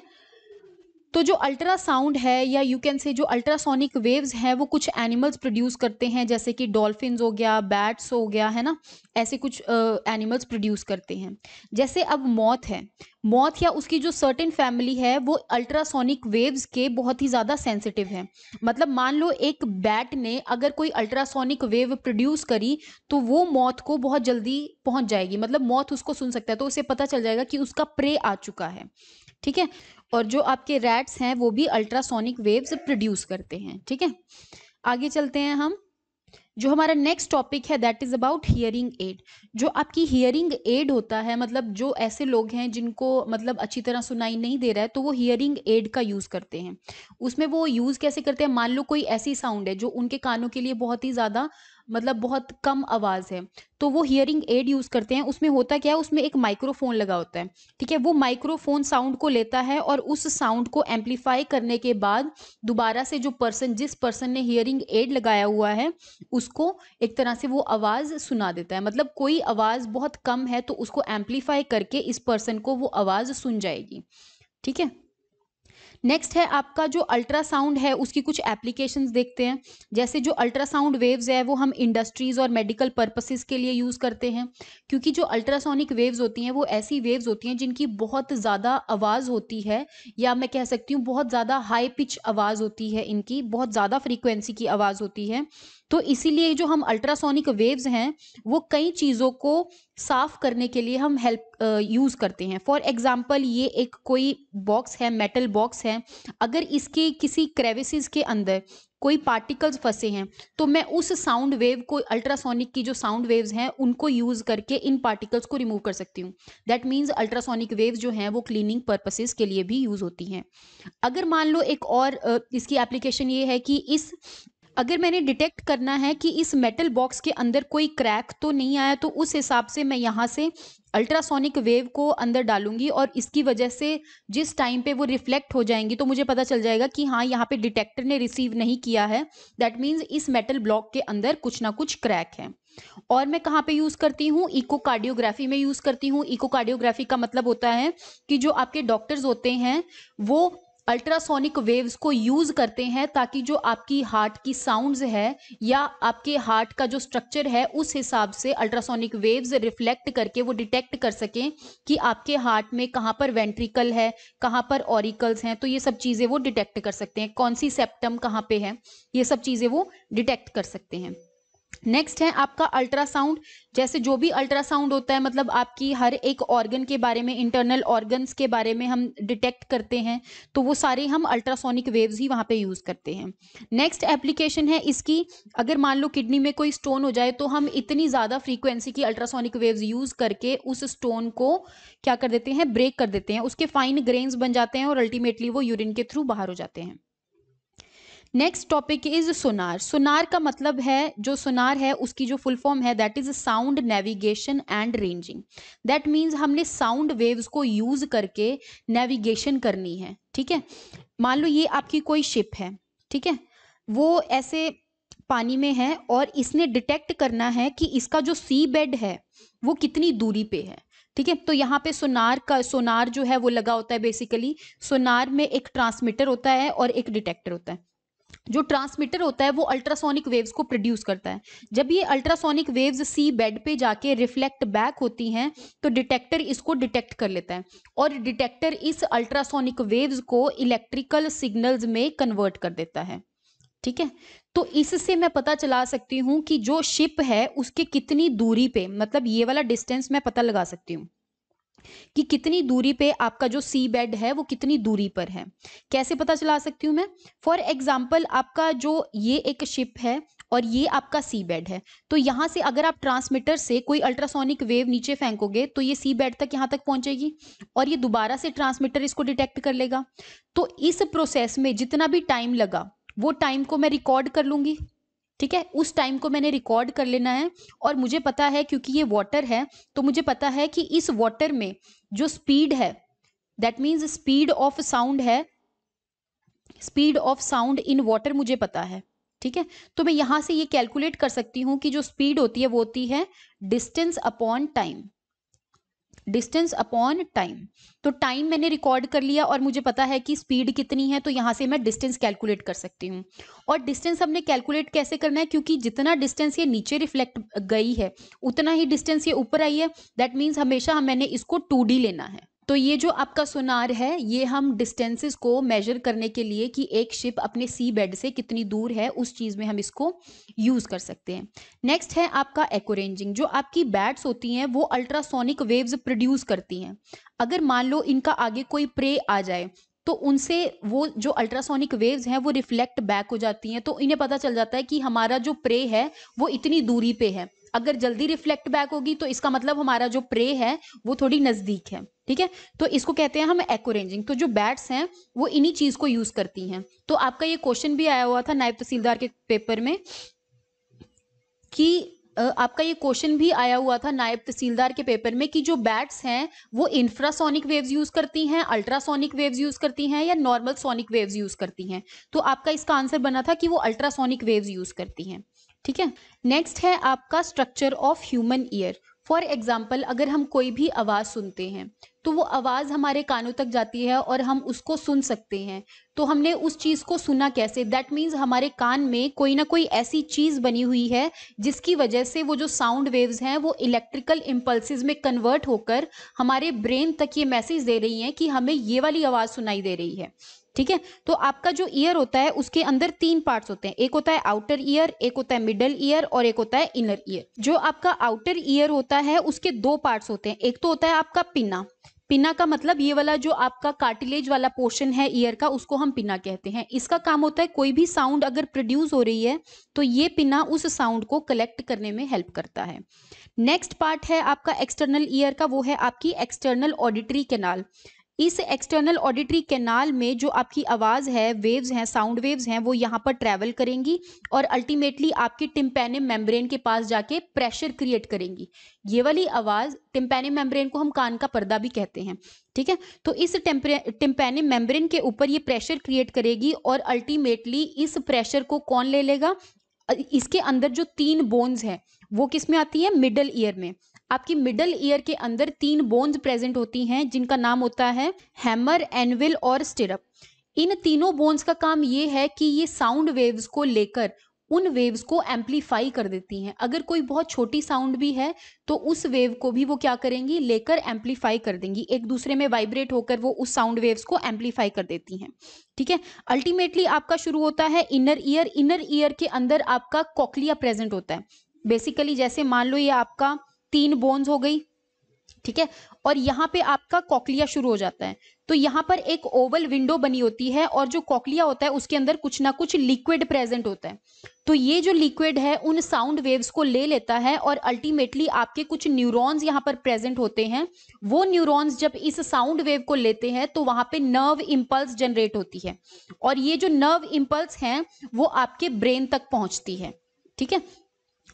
तो जो अल्ट्रासाउंड है या यू कैन से जो अल्ट्रासोनिक वेव्स हैं वो कुछ एनिमल्स प्रोड्यूस करते हैं जैसे कि डॉल्फिन हो गया बैट्स हो गया है ना ऐसे कुछ एनिमल्स प्रोड्यूस करते हैं जैसे अब मौत है मौत या उसकी जो सर्टेन फैमिली है वो अल्ट्रासोनिक वेव्स के बहुत ही ज़्यादा सेंसिटिव है मतलब मान लो एक बैट ने अगर कोई अल्ट्रासोनिक वेव प्रोड्यूस करी तो वो मौत को बहुत जल्दी पहुंच जाएगी मतलब मौत उसको सुन सकता है तो उसे पता चल जाएगा कि उसका प्रे आ चुका है ठीक है और जो आपके रैट्स हैं वो भी अल्ट्रासोनिक वेव्स प्रोड्यूस करते हैं ठीक है आगे चलते हैं हम जो हमारा नेक्स्ट टॉपिक है that is about hearing aid जो आपकी हियरिंग एड होता है मतलब जो ऐसे लोग हैं जिनको मतलब अच्छी तरह सुनाई नहीं दे रहा है तो वो हियरिंग एड का यूज़ करते हैं उसमें वो यूज़ कैसे करते हैं मान लो कोई ऐसी साउंड है जो उनके कानों के लिए बहुत ही ज़्यादा मतलब बहुत कम आवाज़ है तो वो हियरिंग एड यूज़ करते हैं उसमें होता क्या है उसमें एक माइक्रोफोन लगा होता है ठीक है वो माइक्रोफोन साउंड को लेता है और उस साउंड को एम्पलीफाई करने के बाद दोबारा से जो पर्सन जिस पर्सन ने हियरिंग एड लगाया हुआ है उसको एक तरह से वो आवाज़ सुना देता है मतलब कोई आवाज़ बहुत कम है तो उसको एम्पलीफाई करके इस पर्सन को वो आवाज़ सुन जाएगी ठीक है नेक्स्ट है आपका जो अल्ट्रासाउंड है उसकी कुछ एप्लीकेशन देखते हैं जैसे जो अल्ट्रासाउंड वेव्स है वो हम इंडस्ट्रीज और मेडिकल पर्पसेस के लिए यूज़ करते हैं क्योंकि जो अल्ट्रासोनिक वेव्स होती हैं वो ऐसी वेव्स होती हैं जिनकी बहुत ज़्यादा आवाज़ होती है या मैं कह सकती हूँ बहुत ज़्यादा हाई पिच आवाज़ होती है इनकी बहुत ज़्यादा फ्रीक्वेंसी की आवाज़ होती है तो इसीलिए जो हम अल्ट्रासोनिक वेव्स हैं वो कई चीज़ों को साफ करने के लिए हम हेल्प यूज़ करते हैं फॉर एग्जाम्पल ये एक कोई बॉक्स है मेटल बॉक्स है अगर इसके किसी क्रेविसिस के अंदर कोई पार्टिकल्स फंसे हैं तो मैं उस साउंड वेव को अल्ट्रासोनिक की जो साउंड वेव्स हैं उनको यूज़ करके इन पार्टिकल्स को रिमूव कर सकती हूँ दैट मीन्स अल्ट्रासोनिक वेव्स जो हैं वो क्लीनिंग पर्पसेस के लिए भी यूज़ होती हैं अगर मान लो एक और इसकी एप्लीकेशन ये है कि इस अगर मैंने डिटेक्ट करना है कि इस मेटल बॉक्स के अंदर कोई क्रैक तो नहीं आया तो उस हिसाब से मैं यहाँ से अल्ट्रासोनिक वेव को अंदर डालूंगी और इसकी वजह से जिस टाइम पे वो रिफ्लेक्ट हो जाएंगी तो मुझे पता चल जाएगा कि हाँ यहाँ पे डिटेक्टर ने रिसीव नहीं किया है दैट मीन्स इस मेटल ब्लॉक के अंदर कुछ ना कुछ क्रैक है और मैं कहाँ पे यूज़ करती हूँ इकोकार्डियोग्राफी में यूज़ करती हूँ इकोकार्डियोग्राफी का मतलब होता है कि जो आपके डॉक्टर्स होते हैं वो अल्ट्रासोनिक वेव्स को यूज करते हैं ताकि जो आपकी हार्ट की साउंड्स है या आपके हार्ट का जो स्ट्रक्चर है उस हिसाब से अल्ट्रासोनिक वेव्स रिफ्लेक्ट करके वो डिटेक्ट कर सकें कि आपके हार्ट में कहाँ पर वेंट्रिकल है कहाँ पर ऑरिकल्स हैं तो ये सब चीजें वो डिटेक्ट कर सकते हैं कौन सी सेप्टम कहाँ पे है ये सब चीजें वो डिटेक्ट कर सकते हैं नेक्स्ट है आपका अल्ट्रासाउंड जैसे जो भी अल्ट्रासाउंड होता है मतलब आपकी हर एक ऑर्गन के बारे में इंटरनल ऑर्गन्स के बारे में हम डिटेक्ट करते हैं तो वो सारे हम अल्ट्रासोनिक वेव्स ही वहाँ पे यूज़ करते हैं नेक्स्ट एप्लीकेशन है इसकी अगर मान लो किडनी में कोई स्टोन हो जाए तो हम इतनी ज़्यादा फ्रीक्वेंसी की अल्ट्रासोनिक वेव्स यूज़ करके उस स्टोन को क्या कर देते हैं ब्रेक कर देते हैं उसके फाइन ग्रेन्स बन जाते हैं और अल्टीमेटली वो यूरिन के थ्रू बाहर हो जाते हैं next topic is sonar sonar का मतलब है जो सोनार है उसकी जो फुल फॉर्म है that is sound navigation and ranging that means हमने साउंड वेव्स को यूज करके नेविगेशन करनी है ठीक है मान लो ये आपकी कोई शिप है ठीक है वो ऐसे पानी में है और इसने डिटेक्ट करना है कि इसका जो सी बेड है वो कितनी दूरी पे है ठीक है तो यहाँ पे सोनार का सोनार जो है वो लगा होता है बेसिकली सोनार में एक ट्रांसमीटर होता है और एक डिटेक्टर होता है जो ट्रांसमीटर होता है वो अल्ट्रासोनिक वेव्स को प्रोड्यूस करता है जब ये अल्ट्रासोनिक वेव्स सी बेड पे जाके रिफ्लेक्ट बैक होती हैं तो डिटेक्टर इसको डिटेक्ट कर लेता है और डिटेक्टर इस अल्ट्रासोनिक वेव्स को इलेक्ट्रिकल सिग्नल्स में कन्वर्ट कर देता है ठीक है तो इससे मैं पता चला सकती हूँ कि जो शिप है उसके कितनी दूरी पे मतलब ये वाला डिस्टेंस मैं पता लगा सकती हूँ कि कितनी दूरी पे आपका जो सी बेड है वो कितनी दूरी पर है कैसे पता चला सकती हूँ मैं फॉर एग्जाम्पल आपका जो ये एक शिप है और ये आपका सी बेड है तो यहाँ से अगर आप ट्रांसमीटर से कोई अल्ट्रासोनिक वेव नीचे फेंकोगे तो ये सी बेड तक यहाँ तक पहुँचेगी और ये दोबारा से ट्रांसमीटर इसको डिटेक्ट कर लेगा तो इस प्रोसेस में जितना भी टाइम लगा वो टाइम को मैं रिकॉर्ड कर लूँगी ठीक है उस टाइम को मैंने रिकॉर्ड कर लेना है और मुझे पता है क्योंकि ये वाटर है तो मुझे पता है कि इस वाटर में जो स्पीड है that means speed of sound है speed of sound in water मुझे पता है ठीक है तो मैं यहां से ये कैलकुलेट कर सकती हूं कि जो स्पीड होती है वो होती है distance upon time distance upon time तो टाइम मैंने रिकॉर्ड कर लिया और मुझे पता है कि स्पीड कितनी है तो यहाँ से मैं डिस्टेंस कैलकुलेट कर सकती हूँ और डिस्टेंस हमने कैलकुलेट कैसे करना है क्योंकि जितना डिस्टेंस ये नीचे रिफ्लेक्ट गई है उतना ही डिस्टेंस ये ऊपर आई है दैट मीन्स हमेशा मैंने इसको टू लेना है तो ये जो आपका सोनार है ये हम डिस्टेंसेस को मेजर करने के लिए कि एक शिप अपने सी बेड से कितनी दूर है उस चीज़ में हम इसको यूज़ कर सकते हैं नेक्स्ट है आपका एकोरेंजिंग जो आपकी बैट्स होती हैं वो अल्ट्रासोनिक वेव्स प्रोड्यूस करती हैं अगर मान लो इनका आगे कोई प्रे आ जाए तो उनसे वो जो अल्ट्रासोनिक वेव्स हैं वो रिफ्लेक्ट बैक हो जाती हैं तो इन्हें पता चल जाता है कि हमारा जो प्रे है वो इतनी दूरी पे है अगर जल्दी रिफ्लेक्ट बैक होगी तो इसका मतलब हमारा जो प्रे है वो थोड़ी नज़दीक है ठीक है तो इसको कहते हैं हम एकोरेंजिंग तो जो बैट्स हैं वो इन्हीं चीज को यूज करती हैं तो आपका ये क्वेश्चन भी आया हुआ था नायब तहसीलदार के पेपर में कि आपका ये क्वेश्चन भी आया हुआ था नायब तहसीलदार के पेपर में कि जो बैट्स हैं वो इंफ्रासोनिक वेव्स यूज करती हैं अल्ट्रासोनिक वेव्स यूज करती हैं या नॉर्मल सोनिक वेव्स यूज करती हैं तो आपका इसका आंसर बना था कि वो अल्ट्रासोनिक वेव्स यूज करती हैं ठीक है नेक्स्ट है आपका structure of human ear for example अगर हम कोई भी आवाज़ सुनते हैं तो वो आवाज़ हमारे कानों तक जाती है और हम उसको सुन सकते हैं तो हमने उस चीज़ को सुना कैसे दैट मीन्स हमारे कान में कोई ना कोई ऐसी चीज़ बनी हुई है जिसकी वजह से वो जो साउंड वेव्स हैं वो इलेक्ट्रिकल इम्पल्सिस में कन्वर्ट होकर हमारे ब्रेन तक ये मैसेज दे रही हैं कि हमें ये वाली आवाज़ सुनाई दे रही है ठीक है तो आपका जो ईयर होता है उसके अंदर तीन पार्ट होते हैं एक होता है आउटर ईयर एक होता है मिडल ईयर और एक होता है इनर ईयर जो आपका आउटर ईयर होता है उसके दो पार्ट होते हैं एक तो होता है आपका पिना पिना का मतलब ये वाला जो आपका कार्टिलेज वाला पोर्शन है ईयर का उसको हम पिना कहते हैं इसका काम होता है कोई भी साउंड अगर प्रोड्यूस हो रही है तो ये पिना उस साउंड को कलेक्ट करने में हेल्प करता है नेक्स्ट पार्ट है आपका एक्सटर्नल ईयर का वो है आपकी एक्सटर्नल ऑडिटरी कैनाल इस एक्सटर्नल ऑडिटरी कैनाल में जो आपकी आवाज़ है वेव्स हैं साउंड वेव्स हैं वो यहाँ पर ट्रैवल करेंगी और अल्टीमेटली आपके टिम्पेनिम मेम्ब्रेन के पास जाके प्रेशर क्रिएट करेंगी ये वाली आवाज़ टिम्पेनिम मेम्ब्रेन को हम कान का पर्दा भी कहते हैं ठीक है तो इस टिम्पेनिम मेम्ब्रेन के ऊपर ये प्रेशर क्रिएट करेगी और अल्टीमेटली इस प्रेशर को कौन ले लेगा इसके अंदर जो तीन बोन्स हैं वो किस में आती है मिडल ईयर में आपकी मिडल ईयर के अंदर तीन बोन्स प्रेजेंट होती हैं जिनका नाम होता है हैमर एनविल और स्टिरप इन तीनों बोन्स का काम ये है कि ये साउंड वेव्स को लेकर उन वेव्स को एम्पलीफाई कर देती हैं अगर कोई बहुत छोटी साउंड भी है तो उस वेव को भी वो क्या करेंगी लेकर एम्पलीफाई कर देंगी एक दूसरे में वाइब्रेट होकर वो उस साउंड वेव्स को एम्पलीफाई कर देती हैं ठीक है अल्टीमेटली आपका शुरू होता है इनर ईयर इनर ईयर के अंदर आपका कॉकलिया प्रेजेंट होता है बेसिकली जैसे मान लो ये आपका तीन बोन्स हो गई ठीक है और यहाँ पे आपका कॉकलिया शुरू हो जाता है तो यहाँ पर एक ओवल विंडो बनी होती है और जो कॉकलिया होता है उसके अंदर कुछ ना कुछ लिक्विड प्रेजेंट होता है तो ये जो लिक्विड है उन साउंड वेव्स को ले लेता है और अल्टीमेटली आपके कुछ न्यूरॉन्स यहाँ पर प्रेजेंट होते हैं वो न्यूरॉन्स जब इस साउंड वेव को लेते हैं तो वहां पे नर्व इम्पल्स जनरेट होती है और ये जो नर्व इम्पल्स हैं वो आपके ब्रेन तक पहुंचती है ठीक है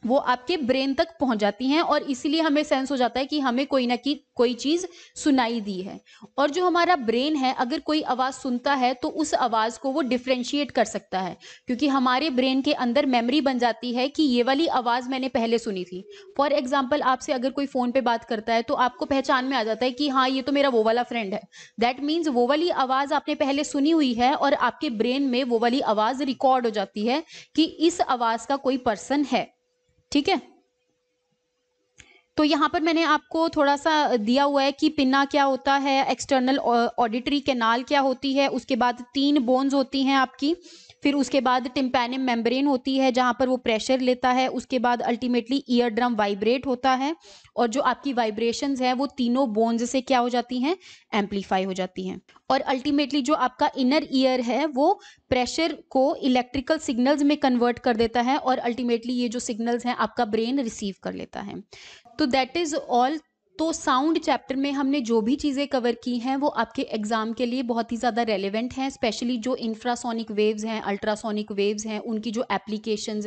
वो आपके ब्रेन तक पहुंच जाती हैं और इसीलिए हमें सेंस हो जाता है कि हमें कोई ना की कोई चीज सुनाई दी है और जो हमारा ब्रेन है अगर कोई आवाज सुनता है तो उस आवाज को वो डिफ्रेंशिएट कर सकता है क्योंकि हमारे ब्रेन के अंदर मेमोरी बन जाती है कि ये वाली आवाज मैंने पहले सुनी थी फॉर एग्जाम्पल आपसे अगर कोई फोन पे बात करता है तो आपको पहचान में आ जाता है कि हाँ ये तो मेरा वो वाला फ्रेंड है दैट मीन्स वो वाली आवाज आपने पहले सुनी हुई है और आपके ब्रेन में वो वाली आवाज रिकॉर्ड हो जाती है कि इस आवाज का कोई पर्सन है ठीक है तो यहां पर मैंने आपको थोड़ा सा दिया हुआ है कि पिन्ना क्या होता है एक्सटर्नल ऑडिटरी कैनाल क्या होती है उसके बाद तीन बोन्स होती हैं आपकी फिर उसके बाद टिम्पैनिम मेम्ब्रेन होती है जहाँ पर वो प्रेशर लेता है उसके बाद अल्टीमेटली ईयर ड्रम वाइब्रेट होता है और जो आपकी वाइब्रेशन है वो तीनों बोन्स से क्या हो जाती हैं एम्पलीफाई हो जाती हैं और अल्टीमेटली जो आपका इनर ईयर है वो प्रेशर को इलेक्ट्रिकल सिग्नल्स में कन्वर्ट कर देता है और अल्टीमेटली ये जो सिग्नल्स हैं आपका ब्रेन रिसीव कर लेता है तो दैट इज ऑल तो साउंड चैप्टर में हमने जो भी चीज़ें कवर की हैं वो आपके एग्ज़ाम के लिए बहुत ही ज़्यादा रेलिवेंट हैं स्पेशली जो इंफ्रासोनिक वेव्स हैं अल्ट्रासोनिक वेव्स हैं उनकी जो एप्लीकेशन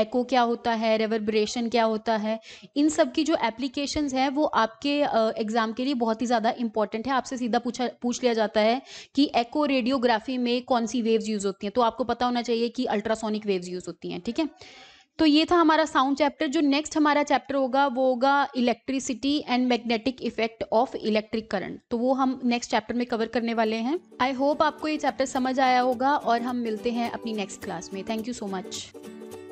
एको क्या होता है रेवरब्रेशन क्या होता है इन सब की जो एप्लीकेशन हैं वो आपके एग्ज़ाम के लिए बहुत ही ज़्यादा इंपॉर्टेंट है आपसे सीधा पूछा पूछ लिया जाता है कि एको रेडियोग्राफी में कौन सी वेव्स यूज़ होती हैं तो आपको पता होना चाहिए कि अल्ट्रासोनिक वेव्स यूज़ होती हैं ठीक है तो ये था हमारा साउंड चैप्टर जो नेक्स्ट हमारा चैप्टर होगा वो होगा electricity and magnetic effect of electric current तो वो हम नेक्स्ट चैप्टर में कवर करने वाले हैं आई होप आपको ये चैप्टर समझ आया होगा और हम मिलते हैं अपनी नेक्स्ट क्लास में थैंक यू सो मच